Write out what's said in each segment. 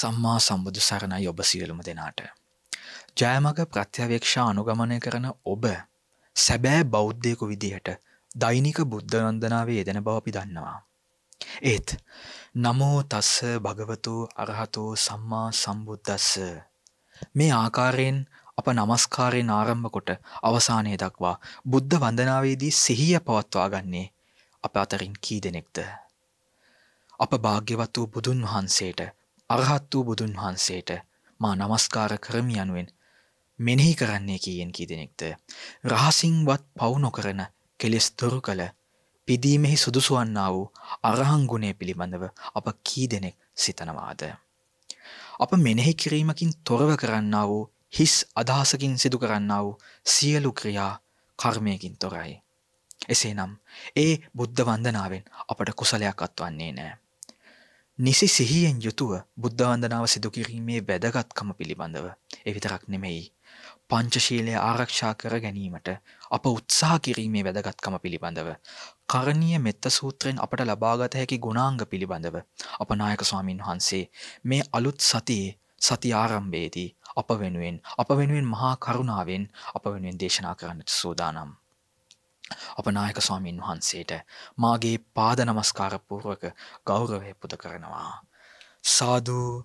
සම්මා සම්බුදු සරණයි ඔබ සියලුම දෙනාට. ජයමග ප්‍රත්‍යවේක්ෂා අනුගමනය කරන ඔබ සැබෑ බෞද්ධයකු විදිහට දෛනික බුද්ධනන්දනාවේ යෙදෙන බවපි දන්නවා. ඒත් නමෝ තස්ස භගවතු අරහතෝ සම්මා සම්බුද්ධස්ස මේ ආකාරයෙන් අප නමස්කාරයෙන් ආරම්භ කොට අවසානය දක්වා බුද්ධ වන්දනාවේදී සිහිය පවත්වා ගන්නේ අප අතරින් කී දෙනෙක්ද. අප භාග්‍යවත් වූ බුදුන් වහන්සේට අරහත් වූ බුදුන් වහන්සේට මා නමස්කාර කරමි යනුවෙන් මෙනෙහි කරන්නේ කියෙන් කී දෙනෙක්ද රහසිංවත් පවු නොකරන කෙලෙස් දුරු කළ පිදීමෙහි සුදුසුවන්නා වූ අරහංගුණය පිළිබඳව අප කී දෙනෙක් සිතනවාද. අප මෙනෙහි කිරීමකින් තොරව කරන්නා වූ හිස් අදහසකින් සිදු කරන්නා වූ සියලු ක්‍රියා කර්මයකින් තොරයි. එසේනම් ඒ බුද්ධ වන්දනාවෙන් අපට කුසලයක් අත්වන්නේ නෑ. නිසි සිහියෙන් යුතුව බුද්ධාන්දනාව සිදුකිරීමේ වැදගත්කම පිළිබඳව එවිතරක් නෙමෙයි. පංචශීලය ආරක්ෂා කර ගැනීමට අප උත්සා කිරීමේ වැදගත්කම පිළිබඳව. කරණය මෙත්ත සූත්‍රයෙන් අපට ලබාගත හැකි ගුණාංග පිළිබඳව අප නායක ස්වාමීන් වහන්සේ මේ අලුත් සතියේ සති ආරම්භයේදී අප වෙනුවෙන් අප වෙනුවෙන් මහා කරුණාවෙන් අප වෙනුවෙන් දේශනා කරන්නට සූදානම්. අපනායක ස්වාමීන් වහන්සේට මාගේ පාද නමස්කාර පූර්වක ගෞරවය පුද කරනවා. සාධූ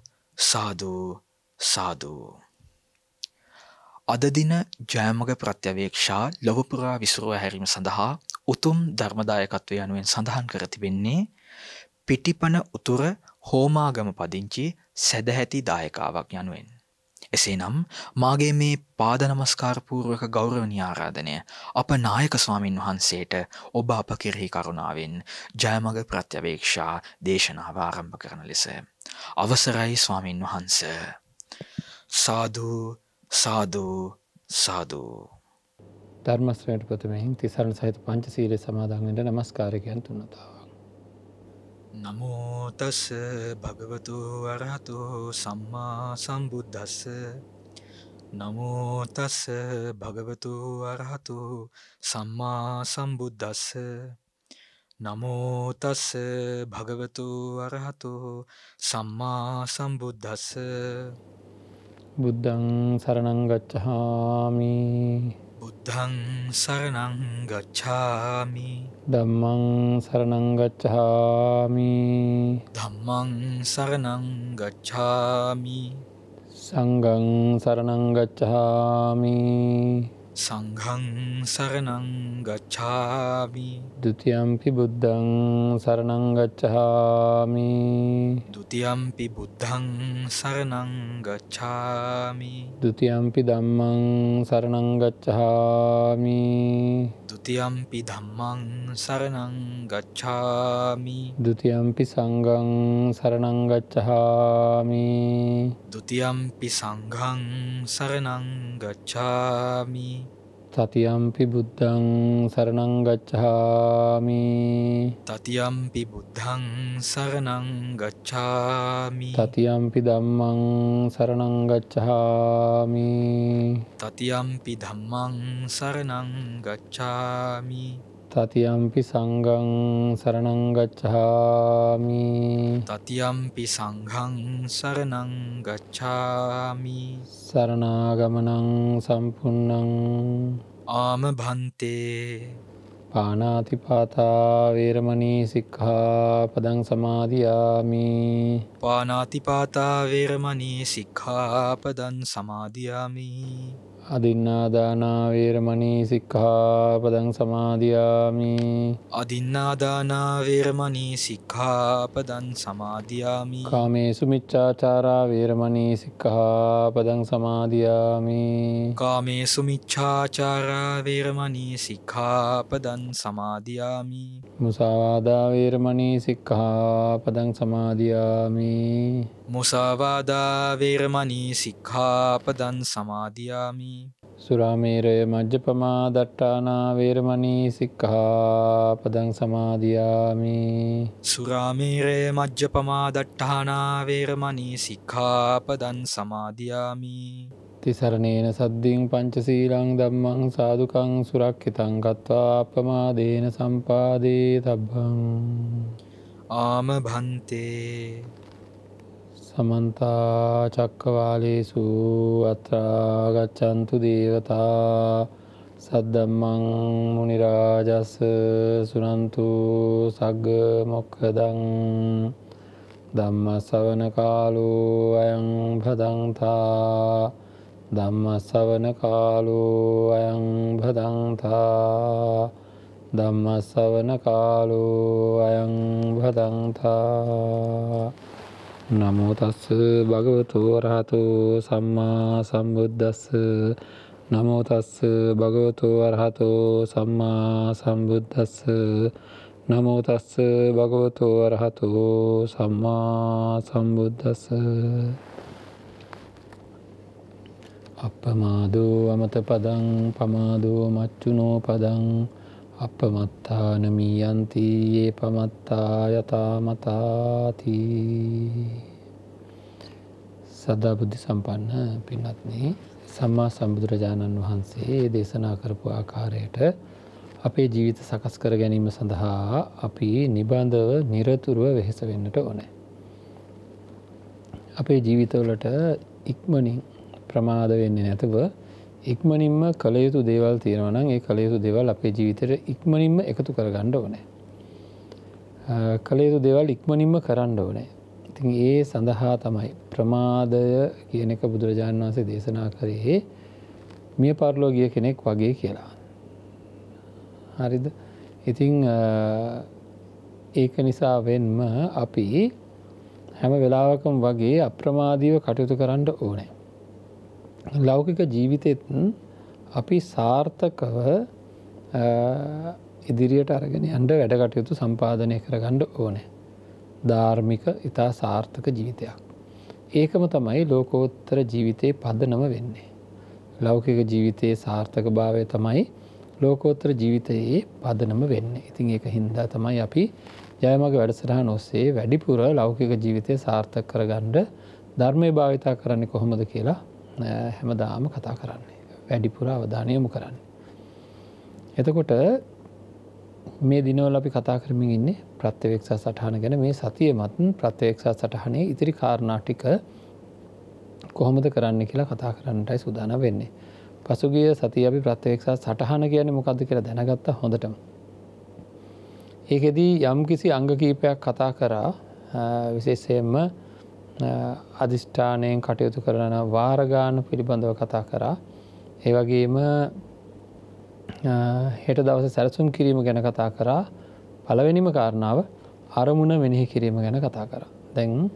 සාධූ සාධූ. අදදින ජෑමග ප්‍රත්‍යවේක්ෂා ලොවපුරා විසුරුව හැරීම සඳහා උතුම් ධර්මදායකත්වය යනුවෙන් සඳහන් කර තිබෙන්නේ පිටිපන උතුර හෝමාගම පදිංචි සැදැහැති දායකාවක් යනුවෙන්. එසේනම් මාගේ මේ පාදනමස්කාරපූර්වක ගෞරවනි ආරාධනය අප නායක ස්වාමින් වහන්සේට ඔබ අප කෙරෙහි කරුණාවෙන් ජයමග ප්‍රත්‍යවේක්ෂා දේශනාව ආරම්භ කරන ලෙස. අවසරයි ස්වාමින් වහන්ස. සාධූ සාධූ සාධූ. ධර්මස්වයට ප්‍රථමයෙන් තිසරණ සහිත පංච සීලය සමාදන්වෙන්ට නමස්කාරකයන් තුන්නතාව. නමෝතස් භගවතු වරහතු සම්මා සම්බුද්ධස්ස නමෝතස් භගවතු වරහතු සම්මා සම්බුද්ධස්ස නමෝතස් භගවතු වරහතු සම්මා සම්බුද්ධස්ස බුද්ධං සරණංගච්චහාමි බුද්ධං සරණංගච්ඡාමි දම්මං සරණංගච්ඡාමි දම්මං සරණංගච්ඡාමි සංගං සරණංගච්ඡාමි සංහං සරණං ගච්ඡාමි දුතියම්පි බුද්ධං සරණං ගච්ඡාමි දුතියම්පි බුද්ධං සරණං ගච්ඡාමි දුතියම්පි දම්මං සරණං ගච්ඡාමි දුතියම්පි ධම්මං සරණං ගච්ඡාමි දුතියම්පි සංඝං සරණං ගච්ඡාමි දුතියම්පි සංඝං සරණං ගච්ඡාමි තතියම්පි බුද්ධං සරණංගච්ඡාමි තතියම්පි බුද්ධං සරණංගච්ඡාමි තතියම්පි දම්මං සරණංගච්ඡාමි තතියම්පි ධම්මං සරණංගච්ඡාමි තතියම්පි සංගං සරණංගච්ඡාමි තතියම්පි සංහං සරණංගච්ඡාමි සරණාගමනං සම්පන්නං ආම භන්තේ පානාතිපාතා වේරමණී සික්හා පදං සමාධයාමි පානාතිපාතා වේරමණී සික්හා පදන් සමාධයාමී අදින්නාදානාවේරමනී සික්ඛාපදං සමාදියාමි අදින්නාදානාවේරමනී සික්ඛාපදං සමාදියාමි කාමේසු මිච්ඡාචාරා වේරමනී සික්ඛාපදං සමාදියාමි කාමේසු මිච්ඡාචාරා වේරමනී සික්ඛාපදං සමාදියාමි මුසාවාදා වේරමනී සික්ඛාපදං සමාදියාමි මුසාවාදා වේරමනී සික්ඛාපදං සමාදියාමි සුරාමේරය මජ්ජපමා දට්ටානා වේරමණී සික්කහාපදං සමාධයාමි සුරාමේරය මජ්ජපමා දට්ටානා වේරමණී සික්ඛාපදන් සමාධයාමි තිසරණේන සද්ධින් පංචසීරං දම්මං සාදුකං සුරක්කිතං ගත්වා අපමාදේන සම්පාදේ තබ්බං ආම භන්තේ සමන්තා චක්කවාලේසු අත්‍රාගච්චන්තු දේවතා සද්දම්මං මනිරාජස්ස සුනන්තු සග්ග මොක්කදං දම්ම සවන කාලු අයං පදන්තා දම්ම සවන කාලු අයං පදන්තා දම්ම සවන කාලු අයං පදන්තා නමෝ තස්ස භගවතු වරහතු සම්මා සම්බුද්දස්ස නමෝ තස්ස භගවතු වරහතු සම්මා සම්බුද්දස්ස නමෝ තස්ස භගවතු වරහතු සම්මා සම්බුද්දස්ස අපමාදෝ අමත පදං පමාදෝ මච්චුනෝ පදං අපමත්තානමී යන්තියේ පමත්තා යතාමතාති සදාබුද්ධි සම්පන්න පින්නත්නේ සම්මා සම්බුදුරජාණන් වහන්සේ දේශනා කරපු ආකාරයට අපේ ජීවිත සකස් කර ගැනීම සඳහා අපි නිබන්ධව නිරතුරුව වෙහෙස වෙන්නට ඕනෑ. අපේ ජීවිතවලට ඉක්මනින් ප්‍රමාද වෙන්නේ නැතුව ඉක්මනින්ම කළයුතු දේවල් තියෙනවනම් ඒ කළයුතු දෙවල් අපේ ජීවිතයට ඉක්මනින්ම එකතු කර ගණ්ඩ ඕනෑ. කළයුතු දෙවල් ඉක්මනින්ම කරන්න ඕනෑ. ඉතින් ඒ සඳහා තමයි ප්‍රමාදය කියන එක බුදුරජාණන් වන්සේ දේශනා කරේ මිය පරලෝගිය කෙනෙක් වගේ කියලා. හරිද ඉතිං ඒක නිසා වෙන්ම අපි හැම වෙලාවකම් වගේ අප්‍රමාදීව කටයුතු කරන්න ඕනෑ. ලෞකික ජීවිතයත් අපි සාර්ථකව ඉදිරියට අරගෙන අන්ඩ වැඩකටයුතු සම්පාධනය කරගණ්ඩ ඕනෑ. ධාර්මික ඉතා සාර්ථක ජීවිතයක්. ඒකම තමයි ලෝකෝත්තර ජීවිතයේ පදනම වෙන්නේ. ලෞකික ජීවිතයේ සාර්ථක භාවය තමයි ලෝකෝත්තර ජීවිතයේ පදනම වෙන්න ඉතින් ඒක හින්දා තමයි අපි ජයමග වැඩසරහන් ඔස්සේ වැඩිපුර ලෞකික ජීවිතය සාර්ථක කරගණ්ඩ ධර්මය භාවිතා කරන්නේ කොහොමද කියලා හැමදාම කතා කරන්නේ. වැඩිපුර අවධානයමු කරන්න. එතකොට මේ දිනවල අපි කතා කරමින් ඉන්නේ ප්‍රත්්‍යවේක්ෂා සටහන ගැන මේ සතිය මතන් ප්‍රත්්‍යවේක්ෂා සටහනේ ඉතිරි කාරණාටික කොහොමද කරන්න කියලා කතා කරන්නටයි සුදාන වෙන්නේ. පසුගිය සති අපි ප්‍රත්්‍යවේක්ෂා සටහන කියන මොකක්ද කියලා දැනගත්ත හොඳටම. ඒකෙදී යම් කිසි අංගකීපයක් කතා කරා විශේෂයෙන්ම අධිෂ්ඨානයෙන් කටයුතු කරන වාරගාන පිළිබඳව කතා කරා. ඒවගේම හෙට දවස සැරසුම් කිරීම ගැන කතා කරා පලවෙනිම කාරණාව අරමුණ මෙනෙහි කිරීම ගැන කතා කර. දැන්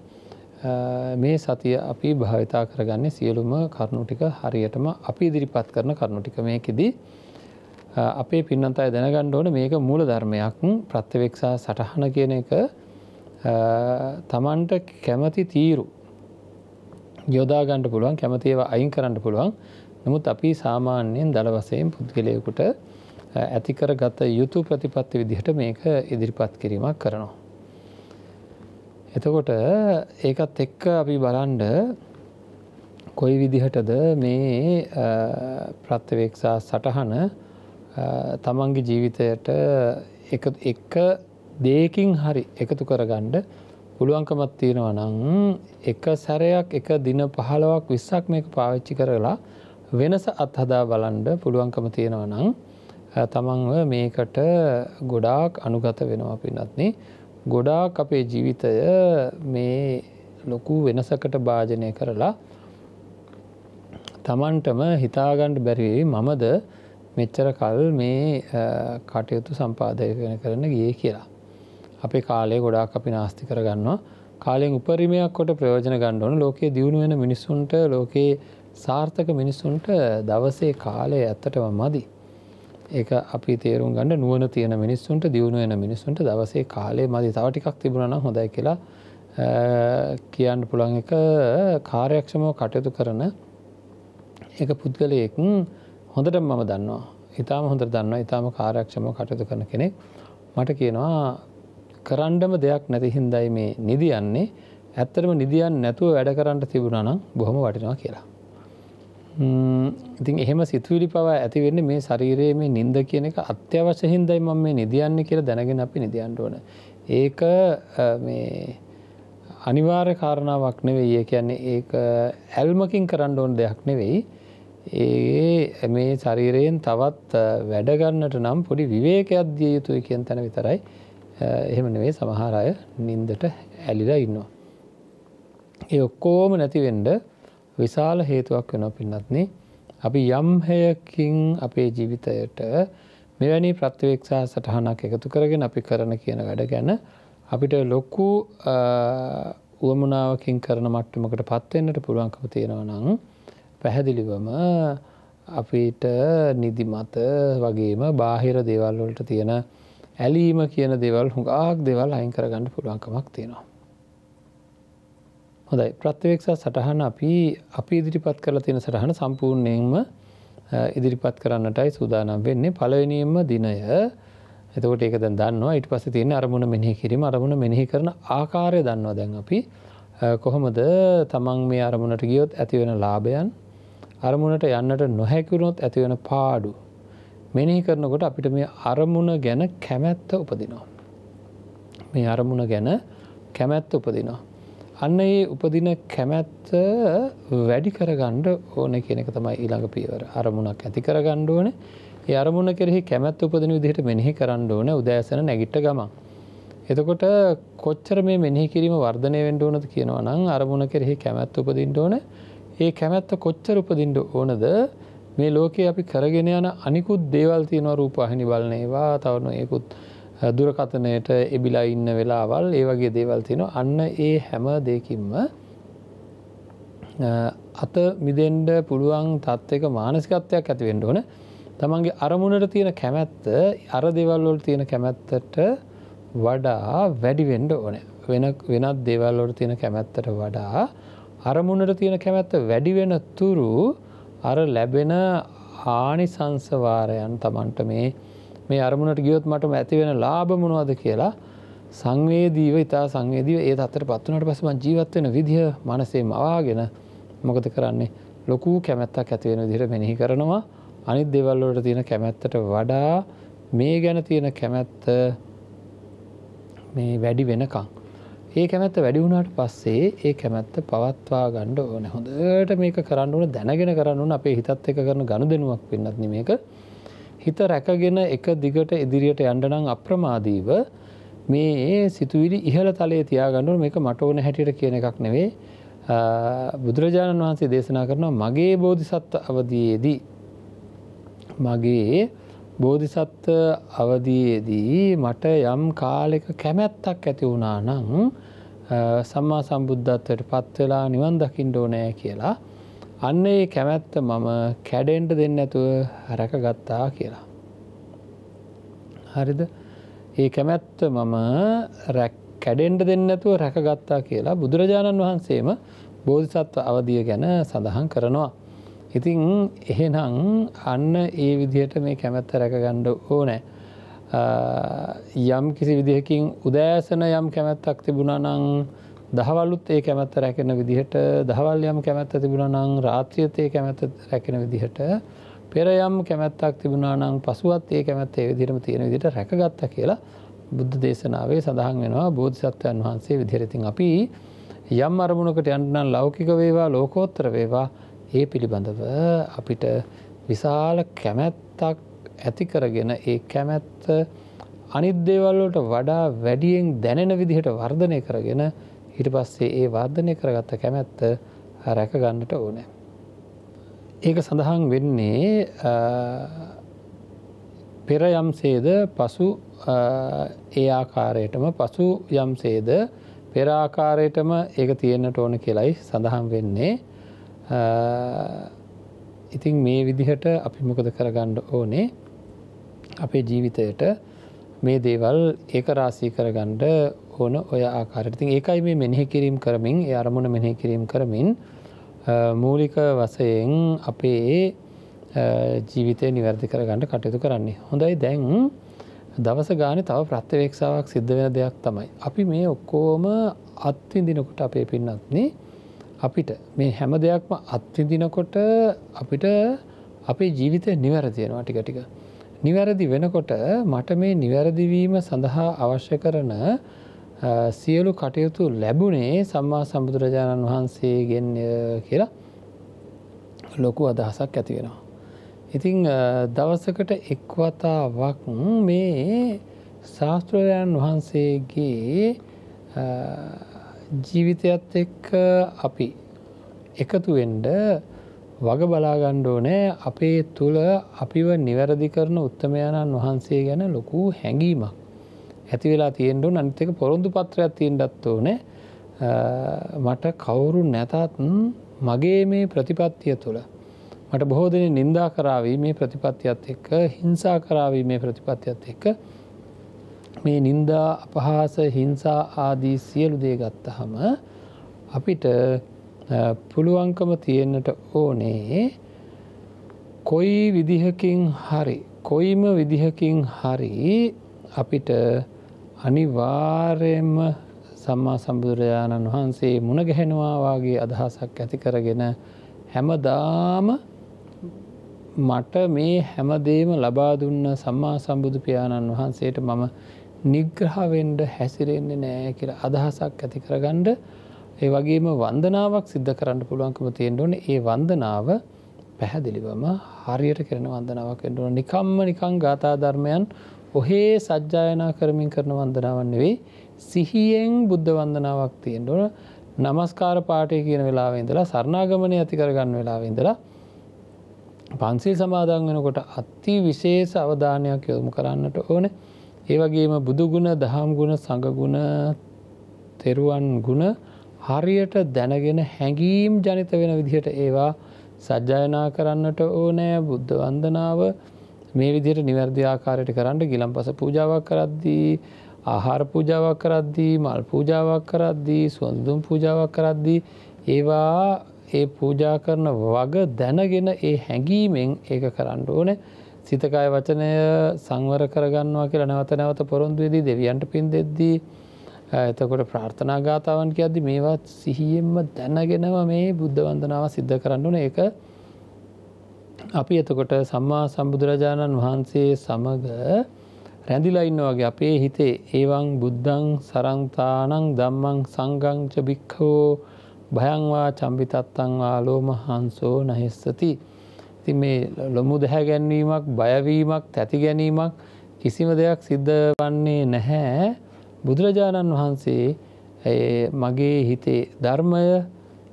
මේ සතිය අපි භාවිතා කරගන්නේ සියලුම කරුණුටික හරියටම අපි ඉදිරිපත් කරන කරුණුටික මේකෙදී අපේ පින්නන්තය දැනගණ්ඩ ඕන මේක මූල ධර්මයක් ප්‍රත්්‍යවෙක්ෂා සටහන කියන එක තමන්ට කැමති තීරු යොදාගණ්ඩ පුළුවන් කැමතිව අයින් කරන්න පුළුවන් නමුත් අපි සාමාන්‍යයෙන් දළවසයෙන් පුද්ගලයකුට ඇතිකර ගත යුතු ප්‍රතිපත්ති විදිහට මේක ඉදිරිපත් කිරීමක් කරනවා. එතකොට ඒකත් එක්ක අපි බලන්ඩ කොයි විදිහටද මේ ප්‍රත්්‍යවේක්ෂා සටහන තමන්ගේ ජීවිතයට එක දේකින් හරි එකතු කරගණ්ඩ පුළුවන්කමත් තියෙනවා නං එක සැරයක් එක දින පහලවක් විස්සක් මේක පාවිච්චි කරලා වෙනස අත්හදා බලන්ඩ පුළුවන්කම තියෙනවා නං තමන්ව මේකට ගොඩාක් අනුගත වෙනවා පිනත්න ගොඩාක් අපේ ජීවිතය මේ ලොකු වෙනසකට භාජනය කරලා තමන්ටම හිතාගණ්ඩ බැරිවේ මමද මෙච්චර කල් මේ කටයුතු සම්පාදයගෙන කරන ගිය කියලා. අපේ කාලේ ගොඩාක් අපි නාස්ති කරගන්නවා කාලෙන් උපරිමයක් කොට ප්‍රයෝජන ගණ්ඩවන ලෝකයේ දියුණුවෙන මිනිස්සුන්ට ලෝකයේ සාර්ථක මිනිස්සුන්ට දවසේ කාලය ඇත්තටව මදි. ඒක අපි තේරුම් ගන්න නුවන තියෙන මිනිස්සුන්ට දියුණුවෙන මිනිස්සුන්ට දවසේ කාලේ මදි තවටිකක් තිබුණන හොඳයි කියලා කියන්න පුළන් එක කාර්යක්ෂමෝ කටයුතු කරන එක පුද්ගලයෙක් හොඳට මම දන්නවා ඉතාම හොඳට දන්න ඉතාම කාර්යක්ෂම කටයුතු කරන කෙනෙක් මට කියනවා කරන්නම දෙයක් නැති හින්දයි මේ නිදියන්නේ ඇත්තටම නිදියන් නැතුව වැඩ කරන්නට තිබුණා නම් බොහොම වටිනවා කියලා. ඉතින් එහෙම සිතුවිලි පවා ඇතිවෙන්නේ මේ ශරීරයේ මේ නින්ද කියන එක අත්‍යවශ්‍ය හින්දයි මම මේ නිදියන්නේ කියලා දැනගෙන අපි නිදියන්ට ඕන. ඒක මේ අනිවාර්ය කාරණාවක් නෙවෙයි ඒ කියන්නේ ඒක ඇල්මකින් කරන්න ඕන දෙයක් නෙවෙයි. ඒ මේ ශරීරයෙන් තවත් වැඩගන්නට නම් පොඩි විවේකයක් දිය යුතුයි කියන තැන විතරයි එහෙම නෙවේ සමහර අය නින්දට ඇලිලා ඉන්නවා. ඒ ඔක්කෝම නැතිවෙන්ඩ විශාල හේතුවක් වෙන පින්නත්නේ අපි යම්හයකින් අපේ ජීවිතයට මෙවැනි ප්‍රත්තිවේක්ෂා සටහනක් එකතු කරගෙන අපි කරන කියන වැඩ ගැන අපිට ලොක්කු වුවමනාවකින් කරන මට්ටමකට පත්වෙන්නට පුළුවන්කම තියෙනව නං පැහැදිලිවම අපිට නිදිමත වගේම බාහිර දේවල්වලට තියෙන ඇලීම කියන දෙවල් හුඟක් දෙවල් අයින් කරගන්න පුළුවන්කමක් තියෙනවා. හොඳයි ප්‍රත්්‍යවේක්ෂ සටහන අපි අපි ඉදිරිපත් කරලා තියෙන සටහන සම්පූර්ණයෙන්ම ඉදිරිපත් කරන්නටයි සූදානම් වෙන්නේ පලවෙනියෙන්ම දිනය එතකොට ඒක දැන් දන්නවා ඉට පස තියෙන අරමුණ මෙහි කිරීම අරමුණ මෙනෙහි කරන ආකාරය දන්නවා දැන් අපි කොහොමද තමන් මේ අරමුණට ගියොත් ඇතිවෙන ලාභයන් අරමුණට යන්නට නොහැකිරුණොත් ඇතිවෙන පාඩු මෙනෙහි කරනකොට අපිට මේ අරමුණ ගැන කැමැත්ත උපදිනවා. මේ අරමුණ ගැන කැමැත්ත උපදිනවා. අන්න ඒ උපදින කැමැත්ත වැඩි කරගණ්ඩ ඕන කෙනෙක තමයි ඊළඟ පීවර අරමුණක් ඇති කරගණ්ඩ ඕන අරමුණ කෙරෙහි කැමැත් උපදින විදිහට මෙනෙහි කරන්න ඕන උදෑසන නැගිට ගම. එතකොට කොච්චර මේ මෙනෙහි කිරීම වර්ධනය වෙන්ඩ ඕනද කියනවා නම් අරමුණ කෙරෙහි කැමැත් උපදින්ට ඕන ඒ කැමැත්ත කොච්චර උපදින්ට ඕනද මේ ලෝකයේ අපි කරගෙන යන අනිකුත් දේවල් තියෙනවා රූපවාහිනි බලන ඒවා තවන ඒකුත් දුරකථනයට එබිලා ඉන්න වෙලාවල් ඒ වගේ දේවල් තියෙනවා අන්න ඒ හැම දෙකින්ම අත මිදෙන්ඩ පුළුවන් තත්ත්ක මානසිකත්වයක් ඇතිවෙන්ඩ ඕන තමන්ගේ අරමුණට තියෙන කැමැත්ත අර දෙවල්වොල් තියෙන කැමැත්තට වඩා වැඩිවෙන්ඩ ඕන වෙන වෙනත් දෙවල්ලොට තියෙන කැමැත්තට වඩා අරමුණට තියෙන කැමැත්ත වැඩිවෙන තුරු අර ලැබෙන ආනිසංසවාරයන් තමන්ට මේ මේ අරමුණට ගියොත් මටම ඇතිවෙන ලාභමුණුවද කියලා සංවේදීව ඉතා සංවේදීව ඒ අතර පත්වනට පසම ජීවත්වෙන විදිහ මනසේ මවාගෙන මොකද කරන්නේ ලොකු කැමැත්තක් ඇතිවෙන දිර මෙනෙහි කරනවා අනිත් දෙවල්ලට තියෙන කැමැත්තට වඩා මේ ගැන තියෙන කැමැත්ත මේ වැඩි වෙනකං ඒ කැමැත්ත වැඩි වුණට පස්සේ ඒ කැමැත්ත පවත්වා ගණ්ඩ ඕන හොඳට මේක කරන්නුවන දැනගෙන කරන්නුන් අපේ හිතත් එක කරන ගණ දෙනුවක් වෙන්නත් මේක හිත රැකගෙන එක දිගට ඉදිරියට යන්ඩනං අප්‍රමාදීව මේ සිතුවිලි ඉහල තලේ තියාගණ්ඩුව මේක මට ඕන හැටියට කියන එකක් නෙවේ බුදුරජාණන් වහන්සේ දේශනා කරනවා මගේ බෝධිසත්ව අවදයේදී මගේ බෝධිසත්ව අවධයේදී මට යම් කාලෙක කැමැත්තක් ඇති වුණා නං සම්මා සම්බුද්ධත්වයට පත්වෙලා නිවන් දකිින් ඩෝනෑ කියලා අන්න ඒ කැමැත්ත මම කැඩෙන්ට දෙන්න ඇතුව රැක ගත්තා කියලා. හරිද ඒ කැමැත්ත මම කැඩෙන්ට දෙන්නතුව රැකගත්තා කියලා බුදුරජාණන් වහන්සේම බෝධිසත්ව අවධිය ගැන සඳහන් කරනවා. ඉතින් එහෙනම් අන්න ඒ විදිහට මේ කැමැත්ත රැකගණ්ඩ ඕනෑ. යම් කිසි විදිහකින් උදෑසන යම් කැමැත්තක් තිබුණනං දහවල්ලුත් ඒ කැමැත්ත රැකෙන විදිහට දහවල් යම් කැමැත්ත තිබුණනං රාත්‍රියතය කැමැත්ත රැකෙන විදිහට පෙරයම් කැමැත්තක් තිබුණනං පසුවත් ඒ කැමැත්තේ විදිරම තියෙන විදිට රැකගත්ත කියලා බුද්ධ දේශනාවේ සඳහන් වෙනවා බෝධිසත්වයන් වහන්සේ විදිහරතින් අපි යම් අරමුණකට යන්නන් ලෞකික වේවා ලෝකෝත්තර වේවා ඒ පිළිබඳව අපිට විශාල කැමැත්තක් ඇතිකරගෙන ඒ කැමැත්ත අනිද්දේවල්ලට වඩා වැඩියෙන් දැනෙන විදිහට වර්ධනය කරගෙන හිට පස්සේ ඒ වර්ධනය කරගත්ත කැමැත්ත රැක ගන්නට ඕනෑ. ඒක සඳහන් වෙන්නේ පෙර යම්සේද පසු ඒ ආකාරයටම පසු යම්සේද පෙරආකාරයටම ඒක තියෙන්න්නට ඕන කියලයි සඳහන් වෙන්නේ ඉතින් මේ විදිහට අපි මොකද කරගණ්ඩ ඕනේ අපේ ජීවිතයට මේ දේවල් ඒක රාසී කරගණ්ඩ ඕන ඔය ආකාරතින් ඒකයි මේ මෙනෙහි කිරීම් කරමින් අරමුණ මෙනෙහි කිරීම් කරමින් මූලික වසයෙන් අපේ ජීවිතය නිවැරදි කරගන්නඩ කටයුතු කරන්නේ හොඳයි දැන් දවස ගාන තව ප්‍රත්්‍යවේක්ෂාවක් සිද්ධ වෙන දෙයක් තමයි. අපි මේ ඔක්කෝම අත්විඳිනකොට අපේ පින්නත්න්නේ අපිට මේ හැම දෙයක්ම අත්විදිනකොට අපිට අපේ ජීවිතය නිවැරදියෙනවා ටික ටික. නිවැරදි වෙනකොට මට මේ නිවැරදිවීම සඳහා අවශ්‍ය කරන සියලු කටයුතු ලැබුණේ සම්මා සම්බුදුරජාණන් වහන්සේගෙන් කියලා ලොකු අදහසක් ඇති වෙනවා. ඉතිං දවසකට එක්වතාවක් මේ ශාස්ත්‍රවයන් වහන්සේගේ ජීවිතයත් එක්ක අපි එකතුවෙන්ඩ වග බලාගණ්ඩෝනෑ අපේ තුළ අපිව නිවැරදි කරන උත්තමයණන් වහන්සේ ගැන ලොකු හැඟීමක්. ඇති වෙලා තියෙන්ඩු නනිතක පොරොන්දු පත්‍රයක් තියෙන්ටත් ඕනේ මට කවුරු නැතත් මගේ මේ ප්‍රතිපත්තිය තුළ මට බොහෝ දෙන නින්දා කරාවී මේ ප්‍රතිපත්තියත් එක්ක හිංසා කරාවී මේ ප්‍රතිපත්තියත් එක්ක මේ නින්දා අපහාස හිංසා ආදී සියලු දේ ගත්තහම අපිට පුළුවන්කම තියෙන්නට ඕනේ කොයි විදිහකින් හරි කොයිම විදිහකින් හරි අපිට අනිවාර්යෙන්ම සම්මා සම්බුදුරජාණන් වහන්සේ මුණගැහෙනවාවාගේ අදහසක් ඇති කරගෙන හැමදාම මට මේ හැමදේම ලබා දුන්න සම්මා සම්බුදු පියාණන් වහන්සේට මම නිග්‍රහවෙන්ඩ හැසිරෙන්නේ නෑ කියර අදහසක් ඇති කරගණ්ඩ ඒ වගේම වන්දනාවක් සිද්ධ කරන්න පුළුවන්කම තියෙන්ඩුවන ඒ වන්දනාව පැහැදිලිවම හරියට කරන වන්දනාවක් එඩුවන නිකම්ම නිකං ගාථා ධර්මයන් ඔහේ සජ්ජායනා කරමින් කරන වන්දනාවන් නෙවෙයි සිහියෙන් බුද්ධ වන්දනාවක් තියෙන්ඩුවන නමස්කාර පාටය කියන වෙලාවෙන්දලා සරණාගමනය ඇති කරගන්න වෙලාවෙන්දලා පන්සිල් සමාදන් වෙනකොට අත්ති විශේෂ අවධානයක් යොමු කරන්නට ඕනේ ඒ වගේම බුදුගුණ දහම් ගුණ සඟගුණ තෙරුවන් ගුණ හරියට දැනගෙන හැඟීම් ජනිත වෙන විදිහට ඒවා සජ්ජායනා කරන්නට ඕනෑ බුද්ධ වන්දනාව මේ විදිහට නිවැරදි ආකාරයට කරන්න ගිලම් පස පූජාවක් කරද්දී ආහාර පූජාවක් කරද්දී මල් පූජාවක් කරද්දී සුවඳදුම් පූජාවක් කරද්දී ඒවා ඒ පූජා කරන වග දැනගෙන ඒ හැඟීමෙන් ඒක කරන්න ඕනේ සිතකය වචනය සංවර කරගන්නවා කියලා නැවත නැවත පොරොන්දුවේදී දෙවියන්ට පින් දෙද්දී එතකොට ප්‍රාර්ථනා ගාතාවන් කියද්දි මේවත් සිහියෙන්ම දැනගෙනව මේ බුද්ධ වන්දනාව සිද්ධ කරන්න ඕන ඒක අපි එතකොට සම්මා සම්බුදුරජාණන් වහන්සේ සමග රැඳිලා ඉන්න වගේ අපේ හිතේ ඒවන් බුද්ධං සරංතානං දම්මං සංගංච භික්හෝ භයංවා චම්බිතත්තංවා ලෝමහන්සෝ නහෙස්සති. ඉතින් මේ ලොමු දැහැගැන්වීමක් බයවීමක් තැති ගැනීමක් කිසිම දෙයක් සිද්ධ වන්නේ නැහැ බුදුරජාණන් වහන්සේ මගේ හිතේ ධර්මය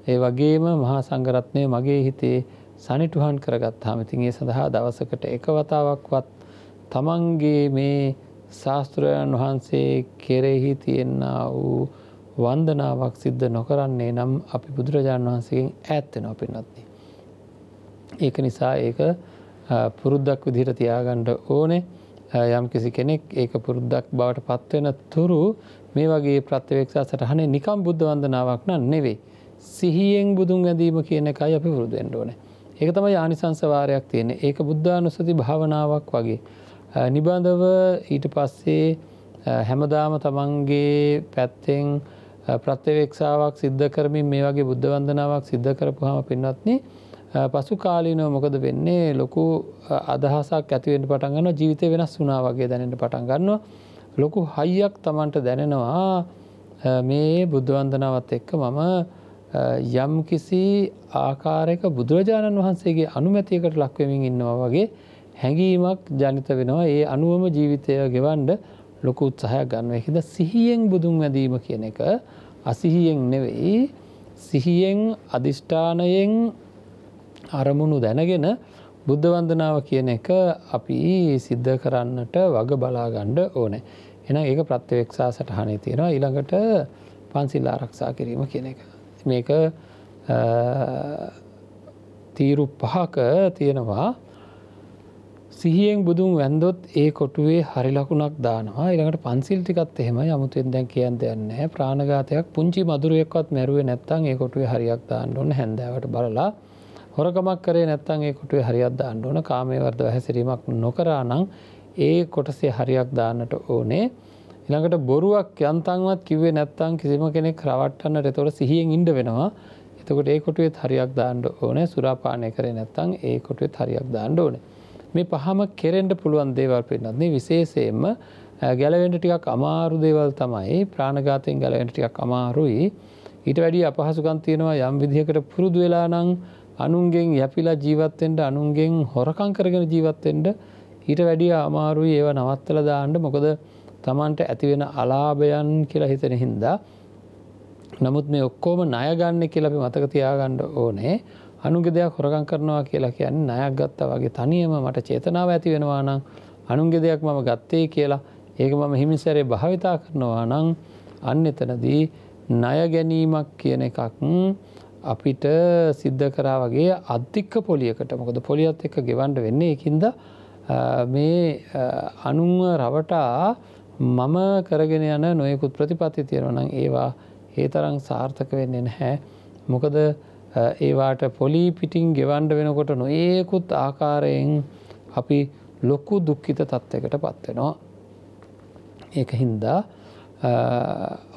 ඒ වගේම මහා සංගරත්නය මගේ හිතේ සනිටුහන් කරගත් හාමතින් ඒ සඳහා දවසකට එක වතාවක්වත් තමන්ගේ මේ ශාස්තෘයන් වහන්සේ කෙරෙහි තියෙන්න වූ වන්දනාවක් සිද්ධ නොකරන්නේ නම් අපි බුදුරජාණන් වහන්සේෙන් ඇත්තෙන පිනත්ති. ඒක නිසා ඒක පුරුද්දක් විදිහට තියාගණ්ඩ ඕනේ යම් කිසි කෙනෙක් ඒක පුරුද්දක් බවට පත්වෙන තුරු මේ වගේ ප්‍රත්්‍යවේක්ෂා සටහනේ නිකම් බුද්ධ වන්දනාවක් නම් නෙවෙයි. සිහියෙන් බුදුන් ඇඳීම කියන එකයි අපි පුරුදුෙන්ට ඕනේ. ඒක තමයි ආනිසංසවාරයක් තියෙන ඒක බුද්ධානුස්සති භාවනාවක් වගේ. නිබඳව ඊට පස්සේ හැමදාම තමන්ගේ පැත්තෙන් ප්‍රත්්‍යවේක්ෂාවක් සිද්ධ කරමින් මේ වගේ බුද්ධ වන්දනාවක් සිද්ධ කරපුහම පින්වත්න්නේ පසු කාලීනව මොකද වෙන්නේ ලොකු අදහසක් ඇතිවෙන්ට පටන්ගන්න ජීවිතය වෙනස් වුනා වගේ දැනට පටන් ගන්නවා ලොකු හයියක් තමන්ට දැනෙනවා මේ බුද්ධවන්දනාවත් එක්ක මම යම් කිසි ආකාරයක බුදුරජාණන් වහන්සේගේ අනුමැතියකට ලක්වමින් ඉන්නවා වගේ හැඟීමක් ජනිත වෙනවා ඒ අනුවම ජීවිතය ගෙවන්ඩ ලොකු උත්සාහයක් ගන්න එකද සිහියෙන් බුදුන් වැදීම කියන එක අසිහියෙන් නෙවෙයි සිහියෙන් අධිෂ්ඨානයෙන් අරමුණු දැනගෙන බුද්ධ වන්දනාව කියන එක අපි සිද්ධ කරන්නට වග බලාගණ්ඩ ඕනෑ. එන ඒක ප්‍රත්්‍යවෙක්ෂා සටහනේ තියෙනවා ඉළඟට පන්සිල් ආරක්ෂා කිරීම කියන එක. මේක තීරු පහක තියෙනවා සිහියෙන් බුදුන් වැන්දොත් ඒ කොටුවේ හරි ලකුණක් දානවා ඉළඟට පන්සිල් ටිකත් එහෙම යමුතුෙන් දැන් කියන් දෙන්න ප්‍රාණගතයක් පුංචි මදුරුවෙක්වත් මැරුවේ නැත්තන් ඒ කොටුවේ හරියක් දාන්න ඔන්න හැඳවට බලලා හොරගමක් කරේ නැත්තන් ඒ කොටුවේ හරියක් දාන්න ඕන කාමේවර්ද හැසිරීමක් නොකරා නං ඒ කොටසේ හරියක් දාන්නට ඕනේ ඉළඟට බොරුවක් යන්තන්වත් කිවේ නැත්තං කිසිම කෙනෙක් රවට්ටන්න රෙතොට සිහියෙන් ඉඩ වෙනවා එතකොට ඒ කොටුවේ හරියක් දාණ්ඩ ඕනේ සුරාපානය කරේ නැත්තං ඒ කොටුවේ හරියක් දාණ්ඩ ඕනේ මේ පහම කෙරෙන්ට පුළුවන් දේවල් පෙන්න්නත්න්නේ විශේෂයෙන්ම ගැලවෙන්ට ටිකක් අමාරු දේවල් තමයි ප්‍රාණගාතයෙන් ගැලවෙන්ට ටිකක් අමාරුයි ඊට වැඩි අපහසුකන් තියෙනවා යම් විදිහකට පුරුදු වෙලා නං අනුන්ගෙන් යැපිලා ජීවත්තෙන්ට අනුන්ගෙන් හොරකං කරගෙන ජීවත්තෙන්ට ඊට වැඩිය අමාරුයි ඒව නවත්තල දාන්න මොකද තමන්ට ඇතිවෙන අලාභයන් කියලා හිතෙන හින්දා. නමුත් මේ ඔක්කෝම ණයගන්න කියලපි මතක තියාගණ්ඩ ඕනේ අනුගෙ දෙයක් හොරකං කරනවා කියලා කියන්න නයක් ගත්තා වගේ තනියම මට චේතනාව ඇති වෙනවා නම් අනුන්ගෙ දෙයක් මම ගත්තේ කියලා ඒක මම හිමිසැරේ භාවිතා කරනවා නම් අන්න එතනදී ණය ගැනීමක් කියන එකක් අපිට සිද්ධ කරා වගේ අධික්ක පොලියකට මොකද පොලියත් එක්ක ගෙවන්ඩ වෙන්නේ එකින්ද මේ අනුව රවටා මම කරගෙන යන නොයකුත් ප්‍රතිපත්ති තියෙනවනම් ඒවා ඒ තරං සාර්ථක වෙන්නේ නැහැ. මොකද ඒවාට පොලී පිටිං ගෙවන්ඩ වෙනකොට නොඒකුත් ආකාරයෙන් අපි ලොක්කු දුක්ඛිත තත්ත්වකට පත්වෙනවා. ඒක හින්දා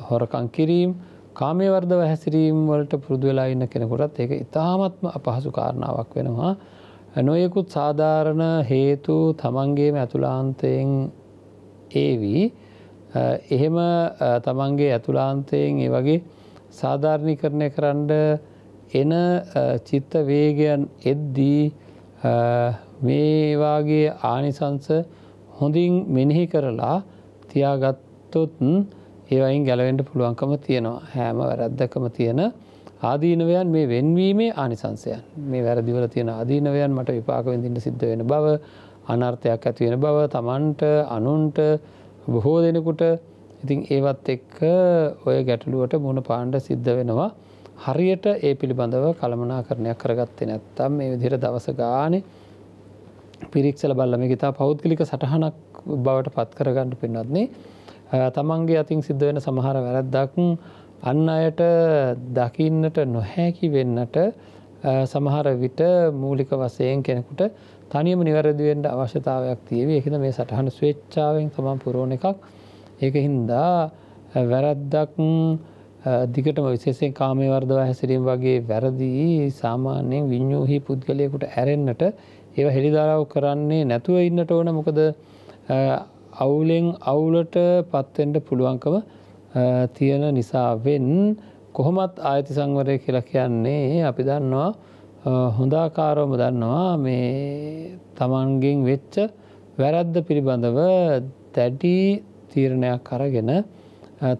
හොරකං කිරීම් කාමයවර්ධව හැසිරීම් වලට පුරුදු වෙලා ඉන්න කෙනෙකුටත් ඒක ඉතාමත්ම අපහසු කාරණාවක් වෙනවා. නොයෙකුත් සාධාරණ හේතු තමන්ගේම ඇතුලාන්තයෙන් ඒවී එහෙම තමන්ගේ ඇතුලාන්තයෙන් ඒ වගේ සාධාරණීකරණය කරන්න එන චිත්ත වේගයන් එද්දී මේවාගේ ආනිසංස හොඳින් මෙනෙහි කරලා තියාගත්තොත් ඒවයින් ගැලවෙන්ට පුළුවන්කම තියෙනවා හෑම වැරද්දකම තියෙන ආදීනවයන් මේ වෙන්වීමේ ආනිසංසයන් මේ වැරදිවල තියෙන ආදීනවයන් මට විපාකවෙදිට සිද්ධ වෙන බව අනර්ථයක් ඇතිවෙන බව තමන්ට අනුන්ට බොහෝ දෙනෙකුට ඉතින් ඒවත් එක්ක ඔය ගැටලුවට මුණ පාණ්ඩ සිද්ධ වෙනවා හරියට ඒ පිළිබඳව කළමනා කරණයක් කරගත්තේ නැත්තම් මේ විදිර දවස ගානේ පිරික්සල බල්ලම ගතා පෞද්ගලික සටහනක් බවට පත් කරගන්නඩ පින්නත්න්නේ තමන්ගේ අතින් සිද්ධ වෙන සමහර වැරැද්දක් අන්න අයට දකින්නට නොහැකි වෙන්නට සමහර විට මූලික වසයෙන් කෙනෙකුට තනියම නිවැරදිවෙන්ට අවශ්‍යතාවයක් තියව එකද මේ සටහන ස්වේච්චාවෙන් තමන් පුරෝණ එකක් ඒක හින්දා වැරැද්දක් දිගටම විශේෂෙන් කාමේ වර්දවා හැසිරීම වගේ වැරදිී සාමාන්‍යයෙන් විඤ්ඥූහි පුද්ගලයකුට ඇරෙන්න්නට ඒව හෙළිදාරාව කරන්නේ නැතුව ඉන්නට ඕන මොකද අවුලෙන් අවුලට පත්වෙන්ට පුළුවන්කම තියෙන නිසාවෙන් කොහොමත් ආයති සංවරය කියලා කියන්නේ අපි දන්නවා හොඳාකාරෝම දන්නවා මේ තමන්ගෙන් වෙච්ච වැරද්ද පිළිබඳව දැඩි තීරණයක් අරගෙන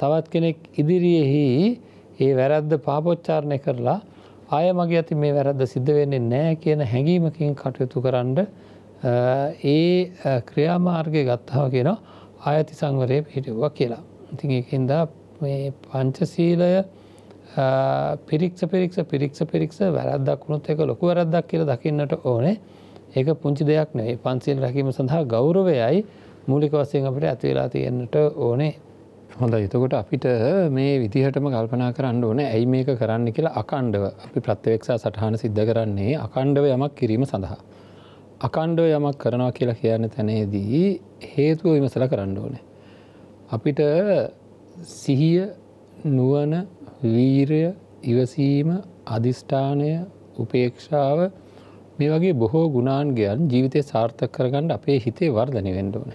තවත් කෙනෙක් ඉදිරියෙහි ඒ වැරද්ද පාපොච්චාරණය කරලා ආය මගේ ඇති මේ වැරද්ද සිද්ධ වෙන්නේ නෑ කියන හැඟීමකින් කටයුතු කරන්න ඒ ක්‍රියාමාර්ගය ගත්තාව කියෙන ආයති සංවරය පිහිටවා කියලා. ඉතිහින්ද මේ පංචසීලය පිරික්ෂ පිරික්ෂ පිරික්ෂ පිරික්ෂ වැරදක් වුණුත් එක ලොකු වැරදක් කියල දකින්නට ඕනේ ඒක පුංචි දෙයක් නෙේ පන්සිල් රැකීම සඳහා ගෞරවයයි මූලික වසයෙන් අපට ඇතිවෙලා තියෙන්න්නට ඕනේ හොඳ එතකොට අපිට මේ විදිහටම කල්පනා කරන්න ඕන ඇයි මේක කරන්න කියලා අකණ්ඩව අපි ප්‍රත්්‍යවෙක්ෂා සටහන සිද්ධ කරන්නේ අකණ්ඩව යමක් කිරීම සඳහා. අකණ්ඩෝ යමක් කරනවා කියලා කියන්න තැනේදී හේතුව විමසල කරන්න ඕනේ. අපිට සිහිය නුවන වීරය ඉවසීම අධිෂ්ඨානය උපේක්ෂාව මේ වගේ බොහෝ ගුණාන්ගයන් ජීවිතය සාර්ථක කරගන්න අපේ හිතේ වර්ධනය වෙන්ඩෝන.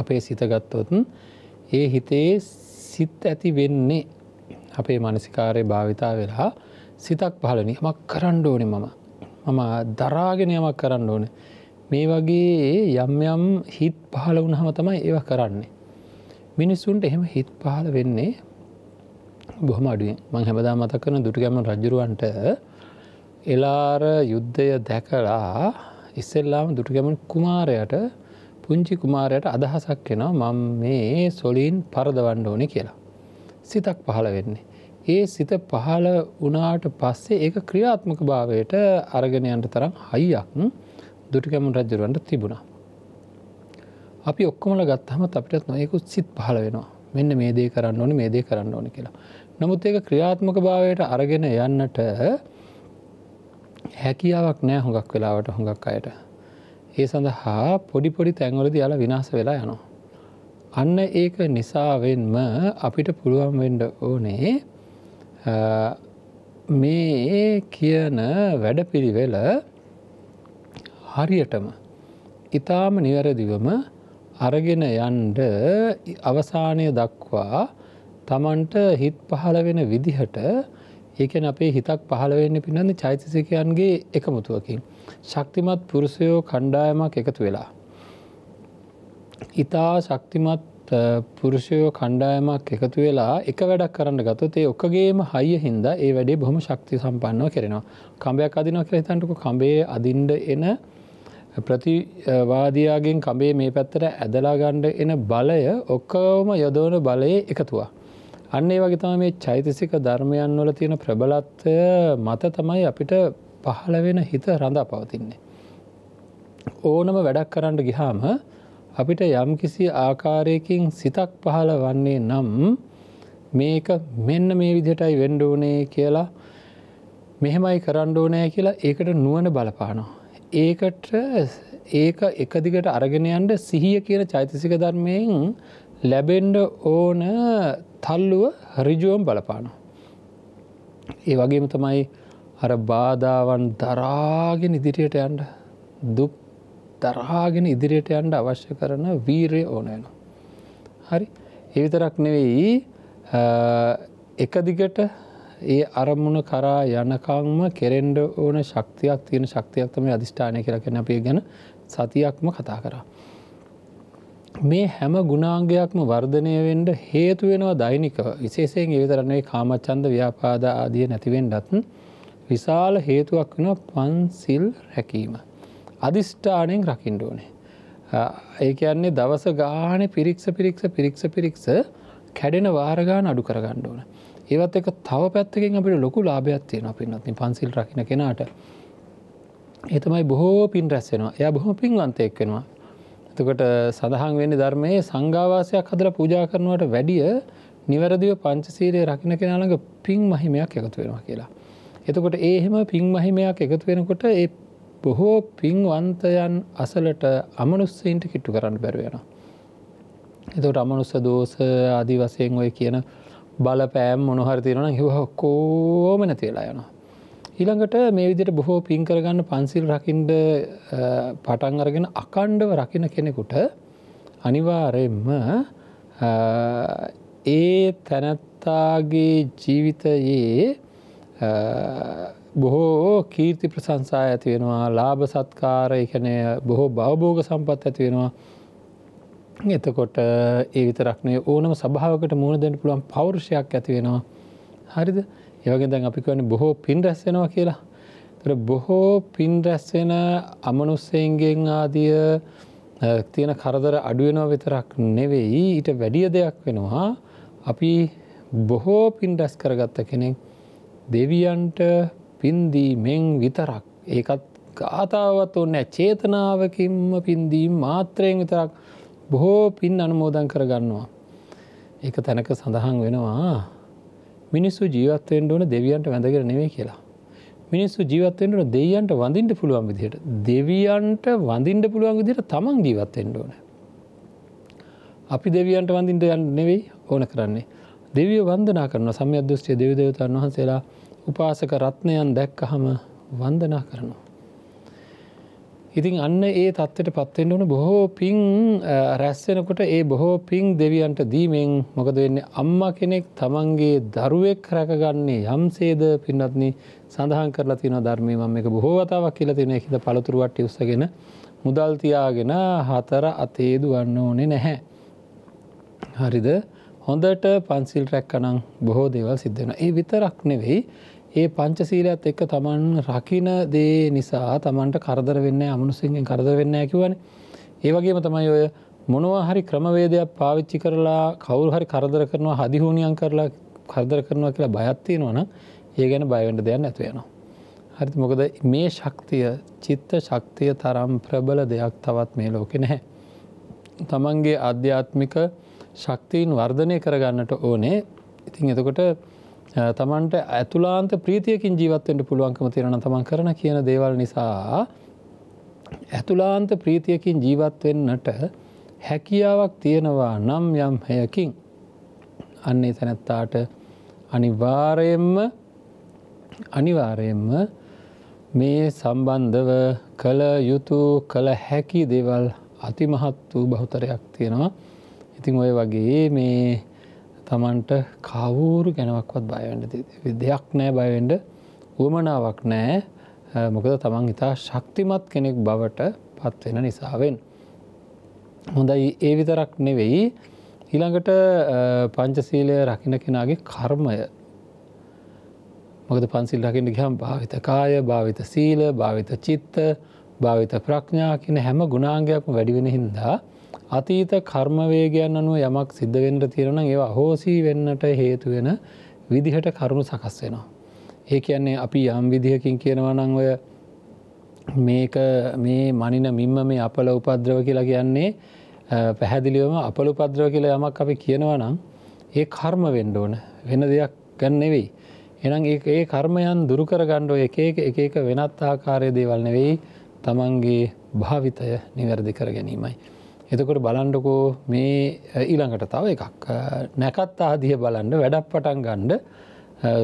අපේ සිතගත්තොතුන් ඒ හිතේ සිත් ඇති වෙන්නේ අපේ මනසිකාරය භාවිතා වෙලා සිතක් පහලනි මක් කරණ්ඩෝනි මම මම දරාගෙන යමක් කරන්න ඕන. මේ වගේ යම් යම් හිත් පහල වුණහම තමයි ඒව කරන්නේ. මිනිස්සුන්ට එහෙම හිත් පහල වෙන්නේ බොහම අඩුවෙන් මං හැබදා මතක් කරන දුටිගැම රජරුවන්ට එලාර යුද්ධය දැකලා ඉස්සෙල්ලාම දුටගැමන් කුමාරයට පුංචි කුමාරයට අදහසක් වෙනවා මං මේ සොලීන් පරදවන්න ඕනි කියලා. සිතක් පහළ වෙන්නේ. ඒ සිත පහළ වනාට පස්සේ ඒ ක්‍රියාත්මක භාවයට අරගෙනයන්ට තරම් හයියක් දුටිකැමුණ රජරුවන්ට තිබුණා. අපි ඔක්කොමල ගත්තහමත් අපිටත් නොයෙකුත් සිත් පහල වෙනවා මෙන්න මේ දේ කරන්න ඕනි මේ දේ කරන්න ඕනි කියලා. නමුත් ඒක ක්‍රියාත්මක භාවයට අරගෙන යන්නට හැකියාවක් නෑ හොඟක් වෙලාවට හොඟක් අයට. ඒ සඳහා පොඩිපොඩි තැන්වලද යාලා විනාස වෙලා යනවා. අන්න ඒක නිසාවෙන්ම අපිට පුළුවන් වෙන්ඩ ඕනේ මේ කියන වැඩපිරිවෙල හරියටම ඉතාම නිවැරදිවම අරගෙන යන්ඩ අවසානය දක්වා තමන්ට හිත් පහළ වෙන විදිහට ඒකන අපේ හිතක් පහළවෙන්න පිනන්න චෛතසිකයන්ගේ එකමුතුවකින්. ශක්තිමත් පුරුෂයෝ කණ්ඩායමක් එකතු වෙලා. ඉතා ශක්තිමත් පුරුෂයෝ කණ්ඩායමක් එකතු වෙලා එක වැඩක් කරන්න ගතොත් ඒ ඔක්කගේම හයිය හින්දා ඒ වැඩේ බොහොම ශක්ති සම්පන්නව කරෙනවා. කඹයක් අදිනවා කියලා හිතන්නකො කඹේ අදින්ඩ එන ප්‍රතිවාදියාගෙන් කඹේ මේ පැත්තට ඇදලා ගණ්ඩ එන බලය ඔක්කවම යොදවන බලයේ එකතුවා. අන්න ඒ වගේ තමයි මේ චෛතසික ධර්මයන් වල තියෙන ප්‍රබලත්වය මත තමයි අපිට පහළ වෙන හිත රඳා පවතින්නේ. ඕනම වැඩක් කරන්න ගිහාම අපිට යම්කිසි ආකාරයකින් සිතක් පහළ වන්නේ නම් මේක මෙන්න මේ විදිහටයි වෙන්ඩෝනේ කියලා මෙහෙමයි කරණ්ඩෝනෑ කියලා ඒකට නුවන බලපානවා. ඒකට ඒක එකදිගට අරගෙනයන්ට සිහිය කියන චෛතසික ධර්මයෙන් ලැබෙන්ඩ ඕන තල්ලුව හරිජුවම් බලපානවා. ඒ වගේම තමයි අර බාධාවන් දරාගෙන ඉදිරියට යන්ට දුක් තරහාගෙන ඉදිරියට යන්ට අවශ්‍ය කරන වීරය ඕනයන. හරි එවිතරක් නෙවෙයි එක දිගට ඒ අරමුණ කරා යනකාංම කෙරෙන්ඩ ඕන ශක්තියක් තියෙන ශක්තියක්තම අධිෂ්ඨානය කරගෙන අපේ ගැන සතියක්ම කතා කරා. මේ හැම ගුණාංගයක්ම වර්ධනය වෙන්ඩ හේතු වෙනවා දෛනික විශේෂයෙන් ඒවිතරන්නේ කාමච්චන්ද ව්‍යාපාද ආදිය නැතිවෙන්ඩත් විශාල හේතුවක් වෙන පන්සිල් රැකීම. අධිෂ්ඨානයෙන් රකිින්ඩ ඕනේ. ඒක යන්නේ දවස ගාන පිරික්ස පිරික්ස පිරික්ස පිරික්ස කැඩෙන වාරගාන අඩු කරගන්න ඕන. ඒවත් එක තව පැත්තකින් අපිට ලොකු ලාභයක් තියෙන පින්නත්ති පන්සිල් රකින කෙනාට. ඒතමයි බොහෝ පින් රැස්සෙනවා එය බොහොම පින්වන්තයෙක් වෙනවා. එතකොට සඳහන් වෙන්න ධර්මයේ සංඝාවාසයක් හදර පූජා කරනවට වැඩිය නිවැරදිව පංචසීරය රකින කෙනාළඟ පින් මහිමයක් එකතු වෙනවා කියලා. එතකොට ඒහෙම පින් මහිමයක් එකතු වෙනකොට ඒ බොහෝ පින්වන්තයන් අසලට අමනුස්සයින්ට කිට්ටු කරන්න බැරවෙන. එතට අමනුස්ස දෝස අදි වසයෙන් ඔය කියන බලපෑම් මොනහර තිරෙන හිවහොක්කෝම නැතිවෙලා යන. ඊළඟට මේ විදිට බොහෝ පින් කරගන්න පන්සිල් රකිින්ඩ පටන් අරගෙන අකණ්ඩව රකින කෙනෙකුට අනිවාරෙන්ම ඒ තැනැත්තාගේ ජීවිතයේ බොහෝ කීර්ති ප්‍රසංසා ඇතිවෙනවා ලාභ සත්කාර එකනය බොහෝ බවබෝග සම්පත් ඇතිවෙනවා එතකොට ඒ විතරක්නේ ඕනම සභාවකට මුණදෙන් පුළුවන් පෞරුෂයක් ඇතිවෙනවා හරිද ඒවගේ දැන් අපි කියන්නේ බොහෝ පින් රැස්සෙනවා කියලා තර බොහෝ පින් රැස්සෙන අමනුස්සයන්ගෙන් ආදිය තියෙන කරදර අඩුවෙනවා විතරක් නෙවෙයි ඊට වැඩිය දෙයක් වෙනවා අපි බොහෝ පින් රැස් කරගත්ත කෙනෙක් දෙවියන්ට පින්දීමෙන් විතරක් ඒකත් ගාථාවත් ඔන්න චේතනාවකින්ම පින්දීම් මාත්‍රයෙන් විතරක් බොහෝ පින් අනුමෝදන් කරගන්නවා. ඒක තැනක සඳහන් වෙනවා මිනිස්සු ජීවත්වෙන්ට ඕන දෙවියන්ට වැඳගෙන නෙවේ කියලා. මිනිස්සු ජීවත්වෙන්ට දෙවියන්ට වඳින්ට පුළුවන් විදිහයට දෙවියන්ට වඳින්ට පුළුවන් විදිට තමන් ජීවත්වෙන්ට ඕන. අපි දෙවියන්ට වඳින්ට යන්න නෙවෙයි ඕන කරන්නේ. දෙවිය වන්දනා කරන සම්ය අදෘෂ්ටය දෙවිදවතන් වහන්සේලා උපාසක රත්නයන් දැක්කහම වන්දනා කරනවා. ඉතින් අන්න ඒ තත්වට පත්වෙන්ට ඕන බොහෝ පිං රැස්වෙනකොට ඒ බොහෝ පිං දෙවියන්ට දීමෙන් මොකද වෙන්නේ අම්මා කෙනෙක් තමන්ගේ දරුවෙක් රැකගන්නේ යම්සේද පින්නත්න සඳහන් කරලා තින ධර්මය මම එක බොහෝතාවක් කියල තින හිත පළතුරුවට උසගෙන මුදල්තියාගෙන හතර අතේදු වන්න ඕනේ නැහැ. හරිද හොඳට පන්සිල් රැක්කනං බොහෝ දේවල් සිද්ධෙන ඒ විතරක් නෙවෙයි ඒ පංචසීලයත් එක්ක තමන් රකින දේ නිසා තමන්ට කරදර වෙන්න අමනුසිංෙන් කරදර වෙන්න ඇකිවන ඒවගේම තමයි ඔය මොනවා හරි ක්‍රමවේදයක් පාවිච්චි කරලා කවුරු හරි කරදර කරනවා හදිහුණියන් කරලා කරදර කරනවා කියලා බයත්තියෙනවන ඒ ගැන බයවැඩ දෙයක් නැතිවෙනවා. හරි මොකද මේ ශක්තිය චිත්ත ශක්තිය තරම් ප්‍රබල දෙයක් තවත් මේ ලෝකෙ නැහැ. තමන්ගේ අධ්‍යාත්මික ශක්තිීන් වර්ධනය කරගන්නට ඕනේ ඉතින් එතකොට තමන්ට ඇතුලාන්ත ප්‍රීතියකින් ජීවත්වෙන්ට පුළුවන්කම තිරෙන තමන් කරන කියන දේවල් නිසා ඇතුලාන්ත ප්‍රීතියකින් ජීවත්වෙන්නට හැකියාවක් තියෙනවා නම් යම් හැයකින් අන්නේ තැනැත්තාට අනිවාරයෙන්ම අනිවාරයෙන්ම මේ සම්බන්ධව කළ යුතු කළ හැකි දේවල් අතිමහත් වූ බහුතරයක් තියෙනවා ඉතිං ඔය වගේ මේ තමන්ට කවුරු ගැනවක්වත් බයවැඩ දෙයක් නෑ බයවෙන්ඩ වුවමනාවක් නෑ මොකද තමන් ඉතා ශක්තිමත් කෙනෙක් බවට පත්වෙන නිසාවෙන්. හොඳයි ඒ විතරක් නෙවෙයි ඊළඟට පංචසීලය රකින කෙනාගේ කර්මය මොකද පන්සිල් රකින්න ගහම් භාවිත කාය භාවිත සීල භාවිත චිත්ත භාවිත ප්‍රඥා කියන හැම ගුණාංගයක්ම වැඩිවෙන හින්දා අතීත කර්මවේගයන් අනුව යමක් සිද්ධ වෙන්ඩ තියෙනන ඒවා හෝසී වෙන්නට හේතුවෙන විදිහට කරුණු සකස් වෙනවා. ඒ කියන්නේ අපි යම් විදිහකින් කියනවනං ඔය මේක මේ මනින මින්ම මේ අපල උපද්‍රව කියලා කියන්නේ පැහැදිලිවම අපල උපද්‍රව කියලා යමක් අපි කියනවනම් ඒ කර්ම වෙන්ඩ ඕන වෙන දෙයක් ගන්නෙවෙයි. එනම් ඒ කර්මයන් දුරුකර ගණ්ඩෝ එක එක එක වෙනත් ආකාරය දේවල් නෙවෙයි තමන්ගේ භාවිතය නිවැරදි කර ගැනීමයි. එතකොට බලන්ඩකෝ මේ ඊළඟට තව එකක් නැකත් ආදිය බලන්ඩ වැඩක් පටන් ගණ්ඩ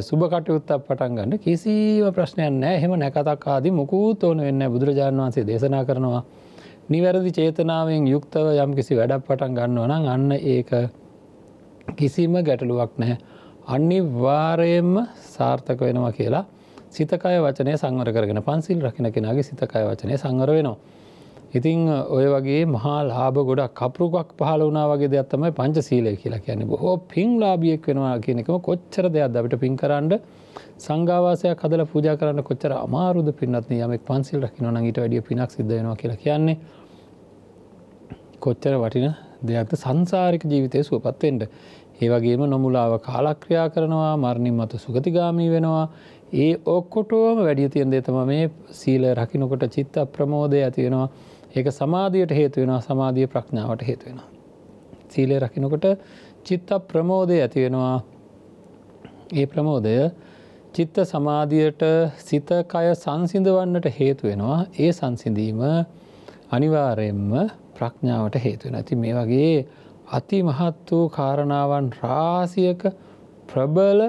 සුභකටයුත්තක් පටන් ගන්න කිසිව ප්‍රශ්නයන් නෑ එහෙම නැකතක් ආදි මුකූත් ඕන වෙන්න බුදුරජාණන් වන්සේ දේශනා කරනවා. නිවැරදි චේතනාවෙන් යුක්තව යම් කිසි වැඩක් පටන් ගන්නව නම් අන්න ඒක කිසිම ගැටලුවක් නැහැ. අනිවාරයෙන්ම සාර්ථක වෙනවා කියලා සිතකය වචනය සංවර කරගෙන පන්සිල් රකින කෙනගේ සිතකය වචනය සංවර වෙනවා. ඉතිං ඔය වගේ මහා ලාබ ගොඩක් කපරුවක් පහල වනා වගේ දෙයක් තමයි පංච සීලය කියලා කියන්නේ බොහෝ පින් ලාබියෙක් වෙනවා කියනකම කොච්චර දෙයක් අපිට පින් කරන්න සංගාවාසයක් හදල පූජ කරන්න කොච්චර අමාරුද පින්නත් යමෙක් පන්සිල් රකින නං ඊට වැඩිය පිනක් සිද්ධයනවා කියලා කියන්නේ කොච්චර වටින දෙයක්ද සංසාරික ජීවිතය සුවපත්වෙන්ට ඒවගේම නොමුලාව කාලක්‍රියා කරනවා මරණින් මත සුගතිගාමී වෙනවා ඒ ඔක්කොටෝම වැඩිය තියන්දේ තම මේ සීල රකිනකොට චිත්ත ප්‍රමෝදය ඇතිවෙනවා ඒක සමාධියට හේතුවෙනවා සමාධිය ප්‍රඥාවට හේතුවෙනවා. සීලය රකිනකොට චිත්ත ප්‍රමෝදය ඇතිවෙනවා ඒ ප්‍රමෝදය චිත්ත සමාධියට සිතකය සංසිඳවන්නට හේතුවෙනවා ඒ සංසිඳීම අනිවාරයෙන්ම ප්‍රඥාවට හේතුවෙන ඇති මේ වගේ අති මහත් වූ කාරණාවන් රාසියක ප්‍රබල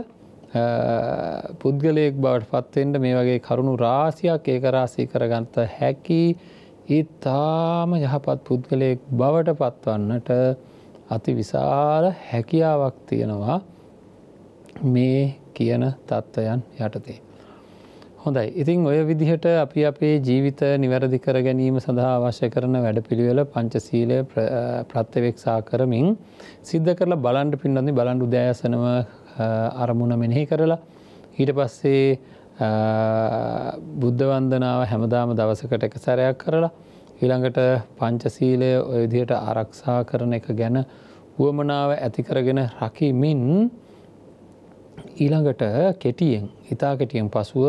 පුද්ගලයෙක් බවට පත්වෙන්ට මේ වගේ කරුණු රාසියක් ඒක රාසී කරගන්ත හැකි ඒ තාම යහපත් පුද්ගලයෙක් බවට පත්වන්නට අති විශාල හැකියාවක් තියෙනවා මේ කියන තත්ත්වයන් යටතේ. හොඳයි ඉතින් ඔය විදිහට අපි අපේ ජීවිත නිවැරදි කර ගැනීම සඳහා අවශ්‍ය කරන වැඩපිළිවෙල පංචසීලය ප්‍රත්්‍යවෙක්ෂා කරමින් සිද්ධ කරලා බලන්ඩ පින්නන්නේ බලන්ඩු දෑසනව අරමුණ මෙනෙහි කරලා ඊට පස්සේ බුද්ධවන්දනාව හැමදාම දවසකට එක සැරයක් කරලා ඊළඟට පංචසීලය ඔයදියට ආරක්ෂා කරන එක ගැන වුවමනාව ඇතිකරගෙන රකිමින් ඊළඟට කෙටියෙන් ඉතා කෙටියෙන් පසුව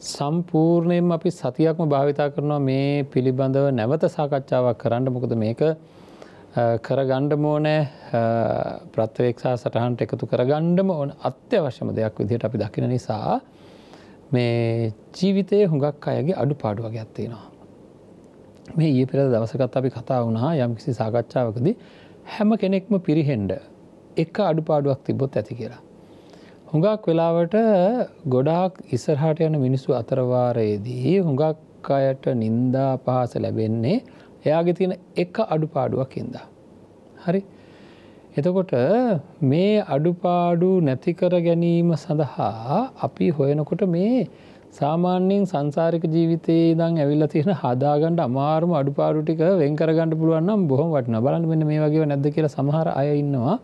සම්පූර්ණයෙන් අපි සතියක්ම භාවිතා කරනවා මේ පිළිබඳව නැවත සාකච්ඡාවක් කරන්න මොකද මේක කරගණ්ඩම ඕනෑ ප්‍රත්වේක්ෂා සටහන්ට එකතු කරගණ්ඩම ඕන අත්‍යවශ්‍යම දෙයක් විදිහට අපි දකින නිසා මේ ජීවිතය හුඟක් අයගේ අඩු පාඩුව ගැත්තිෙනවා. මේ ඒ පෙර දවසකත් අපි කතා වුණා යම් කිසි සාකච්ඡාවකද හැම කෙනෙක්ම පිරිහෙන්ඩ එක අඩුපාඩුවක් තිබොත් ඇති කියලා. හුඟක් වෙලාවට ගොඩාක් ඉස්සරහට යන මිනිස්සු අතරවාරයේදී හුඟක් අයට නින්දා පහස ලැබෙන්නේ එයාගේ තියෙන එක අඩුපාඩුවක් ඉදා. හරි? එතකොට මේ අඩුපාඩු නැතිකර ගැනීම සඳහා අපි හොයනකොට මේ සාමාන්‍යයෙන් සංසාරික ජීවිතයේ දං ඇවිල්ල තියෙන හදාගන්නඩ අමාරුම අඩුපාරුටික වෙන්කරගන්නඩ පුළුවන්නම් බොහොම වටන බලන්න මෙන්න මේ වගේ නැද කියර සමහර අය ඉන්නවා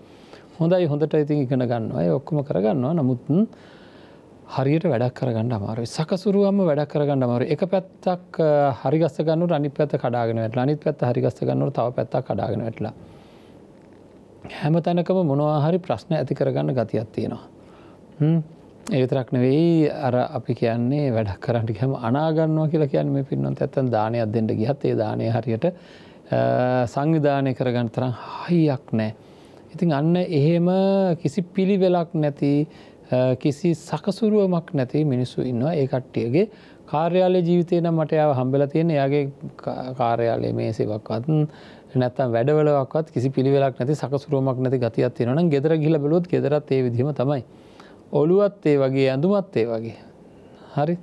හොඳයි හොඳට ඉතින් ඉගෙන ගන්නවා ඔක්කොම කරගන්නවා නමුත්න් හරියට වැඩක් කරගන්න අමාරුයි සකසුරුවම වැඩක් කරගන්න අමාරු එක පැත්තක් හරිගස්ස ගන්නු අනි පැත් කඩාගෙන වැටලා අනිත් පැත් හරිගස්ස ගන්නු තව පැත්තක් කඩාගෙන වැටලා හැම තැනකම මොනවාහරි ප්‍රශ්න ඇති කරගන්න ගතියක් තියෙනවා. ඒතරක් නෙවෙයි අර අපි කියන්නේ වැඩක් කරට හැම අනාගන්නවා කියලා කියන්න මේ පින්නොත් ඇත්තන් දානයක් දෙට ගිහත් ඒ දානය හරියට සංවිධානය කරගන්න තරම් හයියක් නෑ. ඉතින් අන්න එහෙම කිසි පිළිවෙලක් නැති කිසි සකසුරුවමක් නැති මිනිස්සු ඉන්නවා ඒ කට්ටියගේ කාර්යාලය ජීවිතය නම් මට යාව හම්බල තියෙන යාගේ කාර්යාලය මේ සෙවක්වත් නැත්තම් වැඩවලක්වත් කිසි පිළිවෙලක් නැති සකසුරුවමක් නැති ගතියක් තියෙනවන ගෙදර ගිල බලොත් ගෙදරත් ඒ විදිම තමයි. ඔලුවත් ඒ වගේ ඇඳුමත් ඒ වගේ. හරි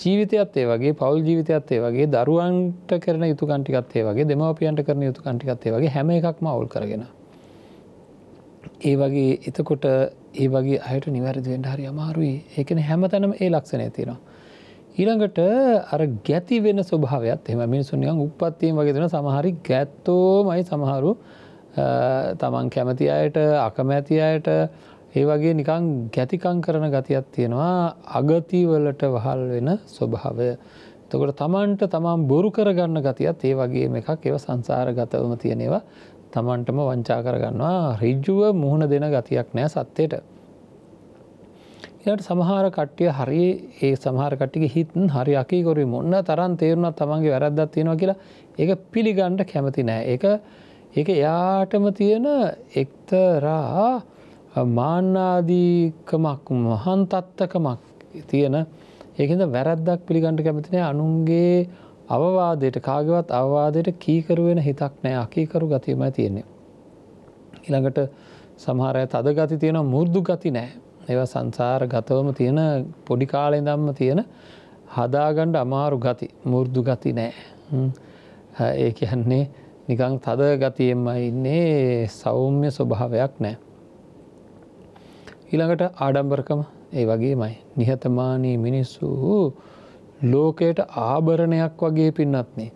ජීවිතයත් ඒ වගේ පවල් ජීවිතයත් ඒ වගේ දරුවන්ට කරන යුතු කන්ටිකත්තේ වගේ දෙමවපියන්ට කරන යුතු කන්ටිකත්තේ වගේ හැම එකක්ම ඔවල් කරගෙන. ඒ වගේ එතකොට ඒ වගේ අයට නිවැරදිවෙන්ට හරි අමාරුයි ඒකන හැම තැනම ඒ ලක්ෂණය තියෙනවා. ඊළඟට අර ගැති වෙන ස්වභාවයක් එම මිනිසුන්යන් උපත්තියෙන් වගේ දෙෙන සමහරි ගැත්තෝමයි සමහරු තමන් කැමති අයට අකමැති අයට ඒ වගේ නිකං ගැතිකං කරන ගතියක් තියෙනවා අගතිවලට වහල් වෙන ස්වභාවය. තකොට තමන්ට තමන් බොරු කරගන්න ගතියත් ඒ වගේ එකක් ඒව සංසාර ගතවම තියෙනවා තමන්ටම වංචා කරගන්නවා රිජ්ජුව මුහුණ දෙන ගතියක් නෑ සත්්‍යයට. එයට සමහර කට්ටිය හරි ඒ සමහරකටික හිතන් හරි අකිකොරි මොන්න තරන් තේරුණ තමන්ගේ වැරද්දත් තියෙනවා කියලා ඒ පිළිගණ්ඩ කැමති නෑ එක එක එයාටම තියෙන එක්තරා මාන්නාදීකමක් මහන්තත්තකමක් තියෙන ඒකද වැරද්දක් පිළිගණ්ඩ කැමතිනය අනුන්ගේ අවවාදයට කාගවත් අවවාදයට කීකරුවෙන හිතක් නෑ අකීකරු ගතියම තියෙන්නේ. ඉළඟට සමහරය තද ගති තියෙන මුර්දු ගති නෑ ඒවා සංසාර ගතවම තියෙන පොඩි කාලෙ දම්ම තියෙන හදාගණ්ඩ අමාරු ගති මුෘදු ගති නෑ ඒ කියන්නේ නිකං තද ගතියෙන්ම ඉන්නේ සෞම්‍ය ස්වභාවයක් නෑ. ඊළඟට ආඩම්බරකම ඒ වගේමයි නිහතමානී මිනිස්සු ලෝකයට ආභරණයක් වගේ පින්නත්නේ.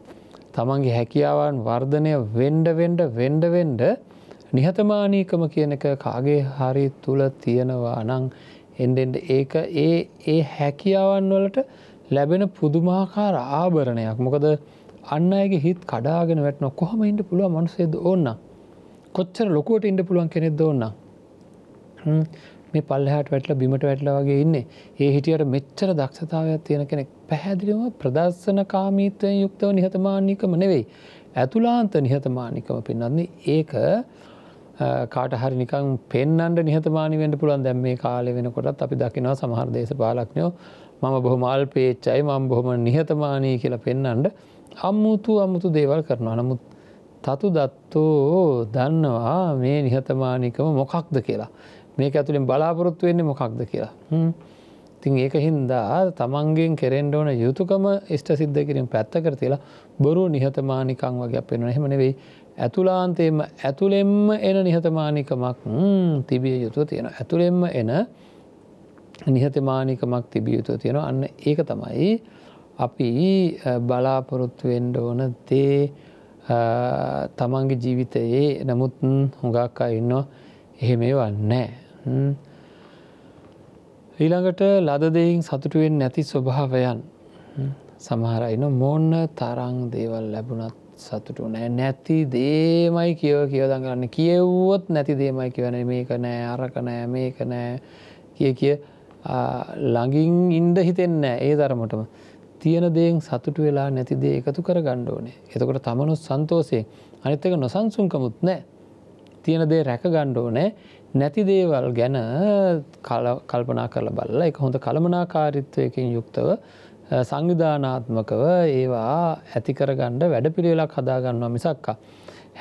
තමන්ගේ හැකියාවන් වර්ධනය වෙන්ඩ වෙන්ඩ වෙන්ඩ වෙන්ඩ නිහතමානීකම කියනක කාගේ හරි තුළ තියෙනවා අනං එන්ඩෙන්ඩ ඒක ඒ ඒ හැකියාවන් වලට ලැබෙන පුදුමාකාර ආභරණයක් මොකද අන්න අගේ හිත් කඩාගෙන වැටන කොහම ඉන්ට පුළුව මනුසේද ඕන්න කොච්චර ලොකුවට ඉන්ඩ පුළුවන් කෙනෙක්ද ඕන්න මේ පල්ලහට වැටල බිමට වැටල වගේ ඉන්නේ ඒ හිටියට මෙච්චර දක්ෂතාවයක් තියෙන කෙනෙක් පැහැදිලිම ප්‍රදර්ශන කාමීත්වයෙන් යුක්තව නිහතමානීකම නෙවෙයි ඇතුලාන්ත නිහතමානිකම පෙන්න්නේ ඒක කාටහරි නිකං පෙන්නට නිහතමානිවෙන්ට පුළුවන් දැම් මේ කාලෙ වෙනකොටත් අපි දකිනවා සමහර දේශපාලක්නයෝ මම බොහොම අල්පේච්චයි මං බොහොම නිහතමානී කියලා පෙන්නන්ට අම්මුතු අමුතු දේවල් කරනවා නමුත් තතු දත්තෝ දන්නවා මේ නිහතමානිකම මොකක්ද කියලා මේක ඇතුළින් බලාපොරොත්තු වෙන්නේ මොකක්ද කියලා. තින් ඒක හින්දා තමන්ගෙන් කෙරෙන්ඩ ඕන යුතුකම ස්ට සිද්ධ කිරින් පැත්තකර තිලා බොරු නිහතමානිකං වගේ පෙන්වන හෙමනෙවෙයි ඇතුලාන්තයම ඇතුළෙම්ම එන නිහතමානිකමක් තිබිය යුතුව තියෙන ඇතුළෙම්ම එන නිහතමානිකමක් තිබිය යුතුව තියෙන අන්න ඒක තමයි අපි බලාපොරොත්තු වෙන්ඩ ඕන තේ තමන්ගේ ජීවිතයේ නමුත් හොඟක් ඉන්න එහෙම වන්නෑ. ඊළඟට ලදදයින් සතුටුවෙන් නැති ස්වභාවයන් සමහරයින මොන්න තරං දේවල් ලැබුණත් සතුටු නෑ නැති දේමයි කියව කියවදන් කරන්න කියව්වොත් නැති දේමයි කියවන මේක නෑ අරක නෑ මේක නෑ කිය කිය ළඟින් ඉන්ඩ හිතෙන්න ඒ ධරමටම තියෙන දේෙන් සතුටු වෙලා නැති දේ එකතු කර ගණ්ඩෝනේ එතකොට තමනුත් සන්තෝසේ අනිත්තක නොසන්සුන්කමුත් නෑ තියෙන දේ රැක ගණ්ඩෝනෑ නැති දේවල් ගැන කල්පනා කරල බල්ල එක හොඳ කළමනාකාරිත්වයකින් යුක්තව සංවිධානාත්මකව ඒවා ඇතිකරගණ්ඩ වැඩපිළිවෙලක් හදාගන්නවා මිසක්කා.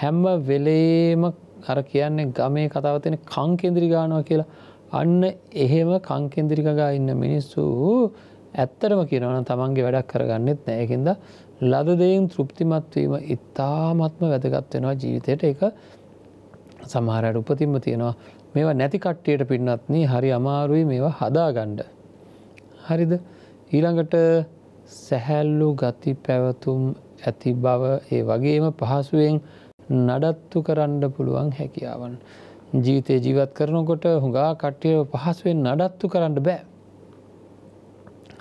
හැම්ම වෙලේම අර කියන්නේ ගමේ කතාවතෙන කංකෙන්දිරි ගානවා කියලා අන්න එහෙම කංකෙන්දිරිකගා ඉන්න මිනිස්සු ඇත්තරම කියනවන තමන්ගේ වැඩක් කරගන්නෙත් නෑකින්ද ලදදයෙන් තෘප්තිමත්වීම ඉතාමත්ම වැදගත්වෙනවා ජීවිතයට එක සමහරයට උපතින්ම තියෙනවා මේවා නැති කට්ටියට පින්නත්න හරි අමාරුයි මේවා හදාගණ්ඩ. හරිද? ඊළඟට සැහැල්ලු ගති පැවතුම් ඇති බව ඒ වගේම පහසුවෙන් නඩත්තු කරන්න පුළුවන් හැකියාවන්. ජීවිතය ජීවත් කරනකොට හුඟා කට්ටියව පහසුවෙන් නඩත්තු කරන්න බෑ.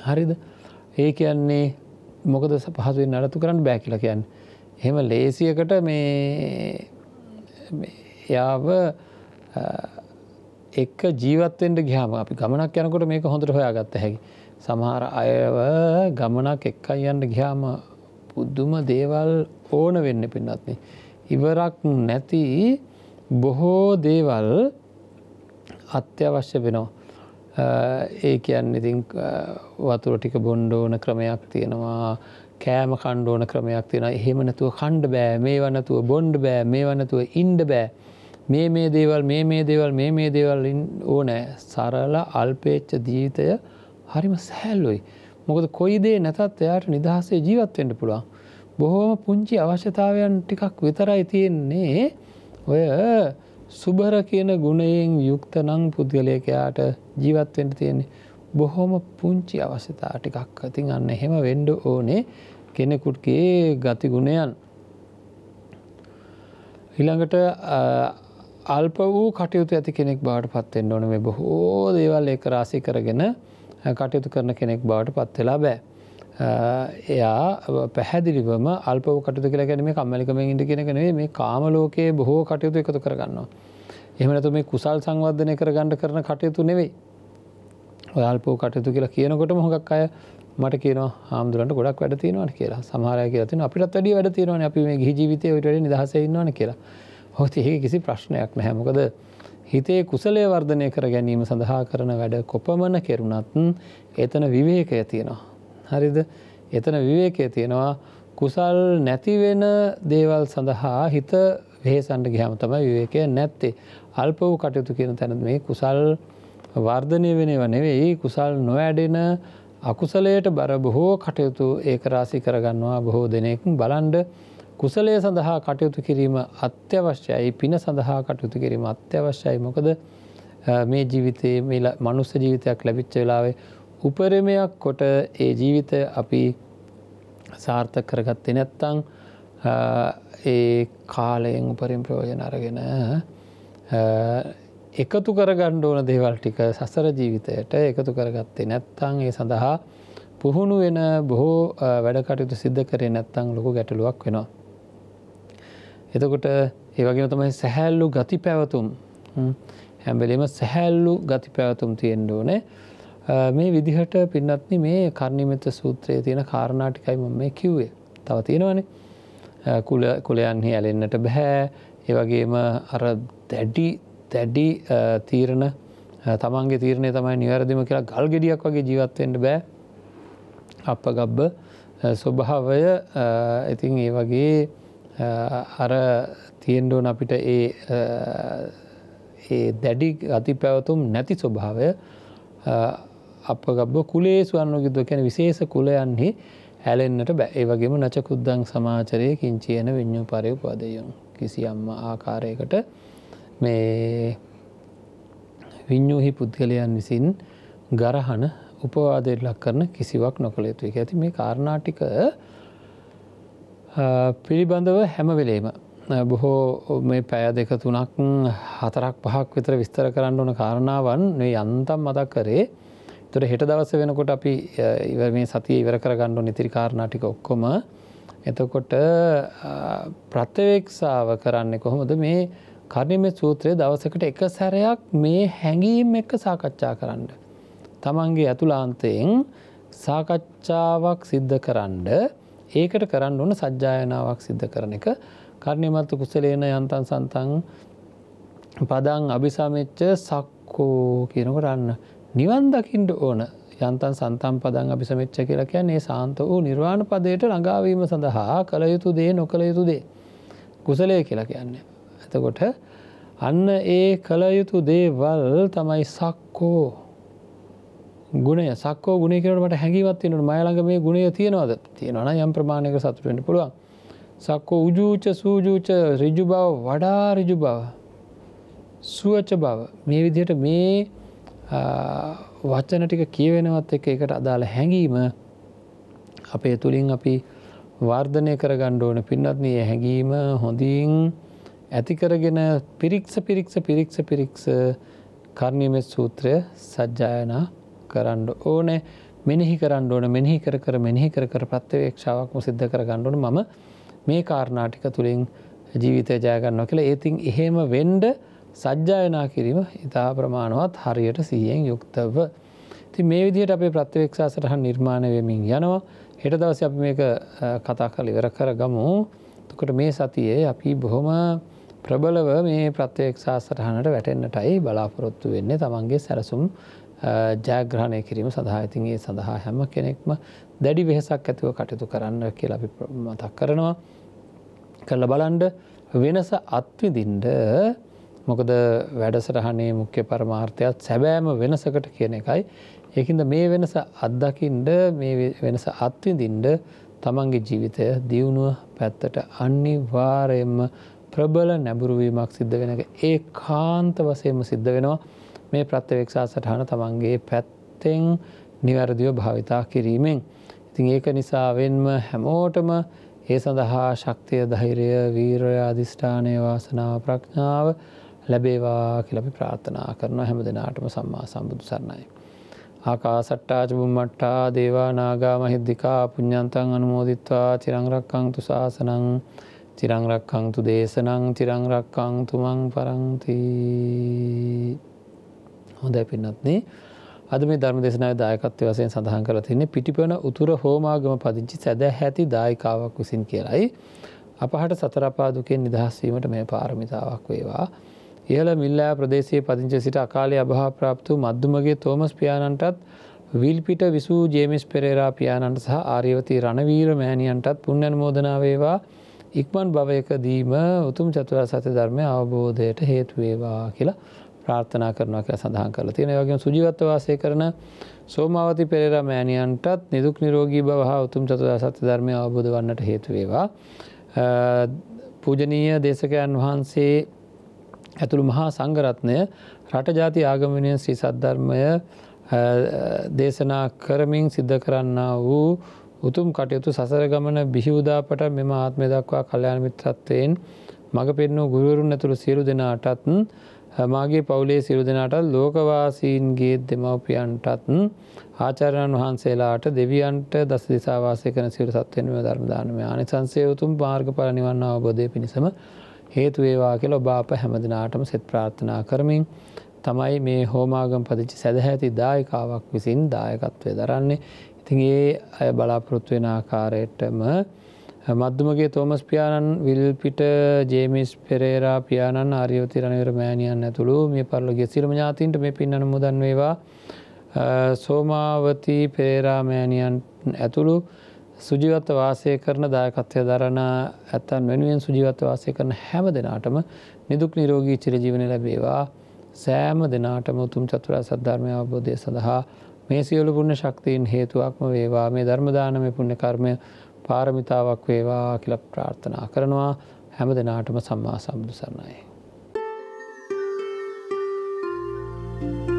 හරිද ඒ කියන්නේ මොකද පහසුවෙන් නඩතු කරන්න බෑ කියලා කියන්න. එහෙම ලේසියකට මේ යාව එක ජීවත්තෙන්ට ගහම අපි ගමනක් යනකොට මේක හොඳට හොයා ගත්ත හැකි. සමහර අයව ගමනක් එක්කයි යන්න ගියාම පුද්දුම දේවල් ඕන වෙන්න පින්නත්න. ඉවරක් නැති බොහෝ දේවල් අත්‍යවශ්‍ය වෙනවා. ඒ කියන්න ඉතින් වතුර ටික බොන්්ඩ ඕන ක්‍රමයක් තියෙනවා කෑම කණ්ඩ ඕන ක්‍රමයක් තියෙන එහෙම නැතුව කණ්ඩ බෑ මේ වනතුව බොන්්ඩ බෑ මේ වනතුව ඉන්ඩ බෑ මේ මේ දේවල් මේ මේ දේවල් මේ මේ දේවල් ඕනෑ සරල අල්පේච්ච ජීවිතය හරිම සැහැල්ලුයි. මොකද කොයි දේ නැතත් එයාට නිදහසේ ජීවත්වෙන්ට පුළුවන්. බොහෝම පුංචි අවශ්‍යතාවයන් ටිකක් විතරයි තියෙන්නේ ඔය සුබර කියන ගුණයෙන් යුක්ත නං පුද්ගලයකයාට ජීවත්වෙන්ට තියෙන්නේ. බොහොම පුංචි අවශ්‍යතා ටිකක් අතින් අන්න එහෙම වෙන්ඩ ඕනේ කෙනෙකුටගේ ගතිගුණයන්. හිළඟට අල්ප වූ කටයුතු ඇති කෙනෙක් බාට පත්වෙන්ට ඕන මේ බොහෝ දේවල් ඒක රාසි කරගෙන කටයුතු කරන කෙනෙක් බවට පත්වෙලා බෑ. එයා පැහැදිලිවම අල්පව කටතු කියලා ගැනීම කම්මලිකම ඉඳ කෙනකනේ මේ කාමලෝකයේ බොහෝ කටයුතු එකතු කරගන්නවා. එහමනතු මේ කුසල් සංවර්ධනය කර ගණඩ කරන කටයුතු නෙවෙයි. ඔයාල්පෝ කටයුතු කියලා කියනකොට මොහොකක් අය මට කියන හාමුදුරට ගොඩක් වැඩ තියෙනවන කියලා සමහරය කියතින අපිටත් වැඩි වැඩ තියෙනවන අපි මේ ගිජීවිතය ට නිදහසඉන්නවන කියලා හොති ඒ කිසි ප්‍රශ්නයක් නැහැමකද හිතේ කුසලය වර්ධනය කර ගැනීම සඳහා කරන වැඩ කොපමණ කෙරුණත් එතන විවේකය තියෙනවා. හරිද එතන විවේකය තියෙනවා කුසල් නැතිවෙන දේවල් සඳහා හිත වේසන්ට ගහම තම විවේකය නැත්තේ. අල්ප වූ කටයුතු කියන තැන මේ කුසල් වර්ධනය වෙනව නෙවෙයි කුසල් නොවැඩෙන අකුසලයට බර බොහෝ කටයුතු ඒකරාසි කරගන්නවා බොහෝ දෙනෙක් බලන්ඩ කුසලය සඳහා කටයුතු කිරීම අත්‍යවශ්‍යයි පින සඳහා කටයුතු කිරීම අත්‍යවශ්‍යයි මොකද මේ ජීවිතයේ මේ මනුස්ස ජීවිතයක් ලැබිච්ච වෙලාවේ උපරමයක් කොට ඒ ජීවිතය අපි සාර්ථක කරගත්තේ නැත්තං ඒ කාලයෙන් උපරින් ප්‍රයෝජන අරගෙන එකතු කරගණ්ඩ ඕන දේවල් ටික සසර ජීවිතයට එකතු කරගත්තේ නැත්තං ඒ සඳහා පුහුණු වෙන බොහෝ වැඩකටයුතු සිද්ධ කරේ නැත්තං ලොකු ගැටලුවක් වෙනවා. එතකොට ඒවගේ තමයි සැහැල්ලු ගති පැවතුම් හැම්බෙලීම සැහැල්ලු ගති පැවතුම් තියෙන්ඩ ඕනේ මේ විදිහට පින්නත්න මේ කරණිමත සූත්‍රයේ තියෙන කාරණාටිකයි මම මේ කිව්වේ තව තියෙනවනේ කුල කුලයන්හි ඇලෙන්න්නට බැහැ ඒවගේම අර දැඩි දැඩි තීරණ තමන්ගේ තීරණය තමයි නිවැරදිම කියලා ගල් ගෙඩියක් වගේ ජීවත්වෙන්ට බෑ අප ගබ්බ ස්වභාවය ඉතින් ඒ වගේ අර තියෙන්ඩෝන් අපිට ඒ ඒ දැඩි අති පැවතුම් නැති ස්වභාවය අප ගබ කුලේ සුවන්නගිද කැන විශේෂ කුලයන්හි හැලෙන්න්නට බැ ඒවගේම නචකුද්දං සමාචරය කින්චියන විඤ්ඥු පරයුපදයුම් කිසියම්ම ආකාරයකට මේ විඤ්ඥූහි පුද්ගලයන් විසින් ගරහන උපවාදයට ලක් කරන කිසිවක් නොකළ යුතුයි ඇති මේ කාරණාටික පිළිබඳව හැමවෙලේම බොහෝ මේ පැය දෙක තුනක් හතරක් පහක් විතර විස්තර කරන්න ඕන කාරණාවන් මේ යන්තම් මතක් කරේ තුර හෙට දවස වෙනකොට අපි ඉවර මේ සතිය ඉවර කරගන්නු නිතිරි කාරණාටික ඔක්කොම එතකොට ප්‍රත්්‍යවේක්ෂාව කරන්නේ කොහොමද මේ කර්ණම සූත්‍රය දවසකට එක සැරයක් මේ හැඟීම් එක්ක සාකච්ඡා කරන්න. තමන්ගේ ඇතුලාන්තයෙන් සාකච්ඡාවක් සිද්ධ කරන්න ඒකට කරන්න ඕන සජ්ජායනාවක් සිද්ධ කරන එක කර්ණයමත්තු කුසලේන යන්තන් සන්තන් පදන් අභිසාමච්ච සක්කෝ කියනකරන්න නිවන් දකිින්ට ඕන යන්තන් සන්තම් පදන් අභිසමච්ච කියලකය ඒ සාන්ත වූ නිර්වාණ පදයට රඟාවීම සඳහා කළ යුතු දේ නොකළ යුතු දේ කුසලය කියලා කියන්නේ. ඇතකොට අන්න ඒ කළ යුතු දේවල් තමයි සක්කෝ ගුණය සක්කෝ ගුණ කරට හැකිවත් වෙනට මයලඟ මේ ගුණය තියෙනවාද තියෙනවන යම් ප්‍රමාණයක සතුටෙන්ට පුළුවන් සක්කෝ උජූච සූජූච රජු බව වඩා රජු බව සුවච්ච බව මේ විදියට මේ වචන ටික කියවෙනවත් එක එකට අදාළ හැඟීම අපේ තුළින් අපි වර්ධනය කර ගණ්ඩෝන පින්නත්නය හැඟීම හොඳින් ඇතිකරගෙන පිරික්ස පිරික්ස පිරික්ස පිරික්ස කර්ණීමෙත් සූත්‍රය සජ්ජායනා කරන්න ඕනෑ මෙනෙහි කරන්න ඕන මෙහි කර කර මෙහි කර කර ප්‍රත්්‍යවේක්ෂාවක්ම සිද්ධ කර ගණ්ඩුන මම මේ කාරණාටික තුළින් ජීවිතය ජයගන්න කියලා ඒතින් එහෙම වෙන්ඩ සජ්ජායනා කිරීම ඉතා ප්‍රමාණවත් හරියට සීයෙන් යුක්තව. ති මේ විදිහට අපේ ප්‍රත්්‍යවේක්ෂා සටහන් නිර්මාණය වෙමින් යනවා හෙට දවස අප මේක කතා කල ඉවර කර ගමු තුකට මේ සතියේ අපි බොහොම ප්‍රබලව මේ ප්‍රත්්‍යවේක්ෂා සටහනට වැටෙන්න්නටයි බලාපොරොත්තු වෙන්නේ තමන්ගේ සැරසුම් ජයග්‍රහණය කිරීම සඳහා ඉතින් ඒ සඳහා හැම කෙනෙක්ම දැඩි වෙහසක් ඇතිව කටයුතු කරන්න කියලා අපි මතක් කරනවා කරල බලන්ඩ වෙනස අත්විදින්ඩ මොකද වැඩසටහනේ මුඛ්‍ය පරමාර්ථයත් සැබෑම වෙනසකට කියන එකයි ඒකන්ද මේ වෙනස අත්දකින්ඩ මේ වෙනස අත්විදින්ඩ තමන්ගේ ජීවිතය දියුණුව පැත්තට අනිවාරයෙන්ම ප්‍රබල නැබුරුවීමක් සිද්ධ වෙන එක ඒ කාන්ත වසයම සිද්ධ වෙනවා මේ ප්‍රත්්‍යවෙක්ෂා සටහන තමන්ගේ පැත්තෙන් නිවැරදිව භාවිතා කිරීමෙන්. ඉතින් ඒක නිසාවෙන්ම හැමෝටම ඒ සඳහා ශක්තිය ධෛරය වීරය අධිෂ්ඨානය වාසනාව ප්‍රඥාව ලැබේවා කියලපි ප්‍රාර්ථනා කරන හැම දෙනාටම සම්මා සම්බුදු සරණයි. ආකා සට්ටාජබුම්මට්ටා දේවා නාගා මහිද්දිකා පුඤ්ඥන්තන් අනුමෝදිත්වා චිරංරක්කංතු ශාසනං චිරංරක්කංතු දේශනං චිරංරක්කං තුමන් පරංතිී. හොඳ පින්නත්නේ අද මේ ධර්ම දෙසනා දායකත්ව වසයෙන් සඳහන් කර තින්නේ පිටිපන උතුර හෝමාගම පදිංචි සැදැ හැති දායිකාවක් විසින් කියලයි. අපහට සතරපාදුකෙන් නිදහස්වීමට මේ පාරමිතාවක් වේවා. ඉහළ මිල්ලෑ ප්‍රදේශයේ පදිංච සිට අකාලේ අභහා ප්‍රාප්තු මධ්දුමගේ තෝමස් පියාණන්ටත් විල්පිට විසූ ජේමිස් පෙරේරා පියාණන්ට සහ ආරයවති රණවීර මෑණියන්ටත් පුුණ්‍යන් මෝදනාවේවා ඉක්මන් භවයකදීම උතුම් චතුර සත ධර්මය අවබෝධයට හේතුවේවා කියලා ප්‍රාර්ථනා කරනවා කියලා සඳහන් කරලා තියෙන වගේ සුජීවත්ව වාසය කරන සෝමාවති පෙරේර මෑණියන්ටත් නිදුක් නිරෝගී බව හා උතුම් චතුරාර්ය සත්‍ය ධර්මය අවබෝධ වන්නට හේතු වේවා. පූජනීය දේශකයන් වහන්සේ ඇතුළු මහා සංඝරත්නය රට ජාති ආගම විනය ශ්‍රී සද්ධර්මය දේශනා කරමින් සිද්ධ කරන්න වූ උතුම් කටයුතු සසර ගමන බිහිවදාපට මෙම ආත්මය දක්වා කල්යාණ මිත්‍රත්වයෙන් මඟ පෙන්නූ ගුරුවරුන් ඇතුළු සියලු දෙනාටත් මාගේ පවුලේ සිරුදනාට ලෝකවාසීන්ගේ දෙමවපියන්ටත් ආචාරයන් වහන්සේලාට දෙවියන්ට දස දිසාවාසය කන සිර සත්වෙන්ම ධර්මදානම අනිසන්සේ උතුම් පාර්ග පලනිවන්න අවබෝධය පිණිසම හේතුවේවා කියල ඔබාප හැමදිනාටම සෙත් ප්‍රාර්ථනා කරමින් තමයි මේ හෝමාගම් පදිචි සැදහැති දායකාවක් විසින් දායකත්වය දරන්නේ. ඉතින් ඒ අය බලාපොරොත්තු වෙන ආකාරයටම මධ්‍යමගේ තෝමස් පියාණන් විල්පිට ජේමිස් පෙරේරා පියාණන් ආරයෝති රණවර මෑණියන් ඇතුළු මේ පරලගේ සිරම ඥාතින්ට මේ පින්නන මුදන් වේවා සෝමාවති පෙරේරා මෑණියන් ඇතුළු සුජිවත්ත වාසය කරන දායකත්වය දරන ඇත්තන් වෙනුවෙන් සුජිවත්ත වාසය කරන හැම දෙනාටම නිදුක් නිරෝගී චිරජීවන ලැබේවා සෑම දෙනාටම උතුම් චතුරා සද්ධර්මය අවබෝධය සඳහා මේ සියලු පුුණ ශක්තියින් හේතුවක්ම වේවා මේ ධර්මදානම පුුණ කර්මය පාරමිතාවක් වේවා කියල ප්‍රාර්ථනා කරනවා හැම දෙනාටම සම්මා සම්බුදු සරණයි. thank you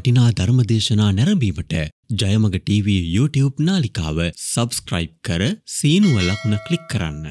වටිනා ධර්මදේශනා නැරඹීමට ජයමග TV YouTube නාලිකාව සබස්ක්‍රයිබ් කර සීනුව ලකුණ ක්ලික් කරන්න.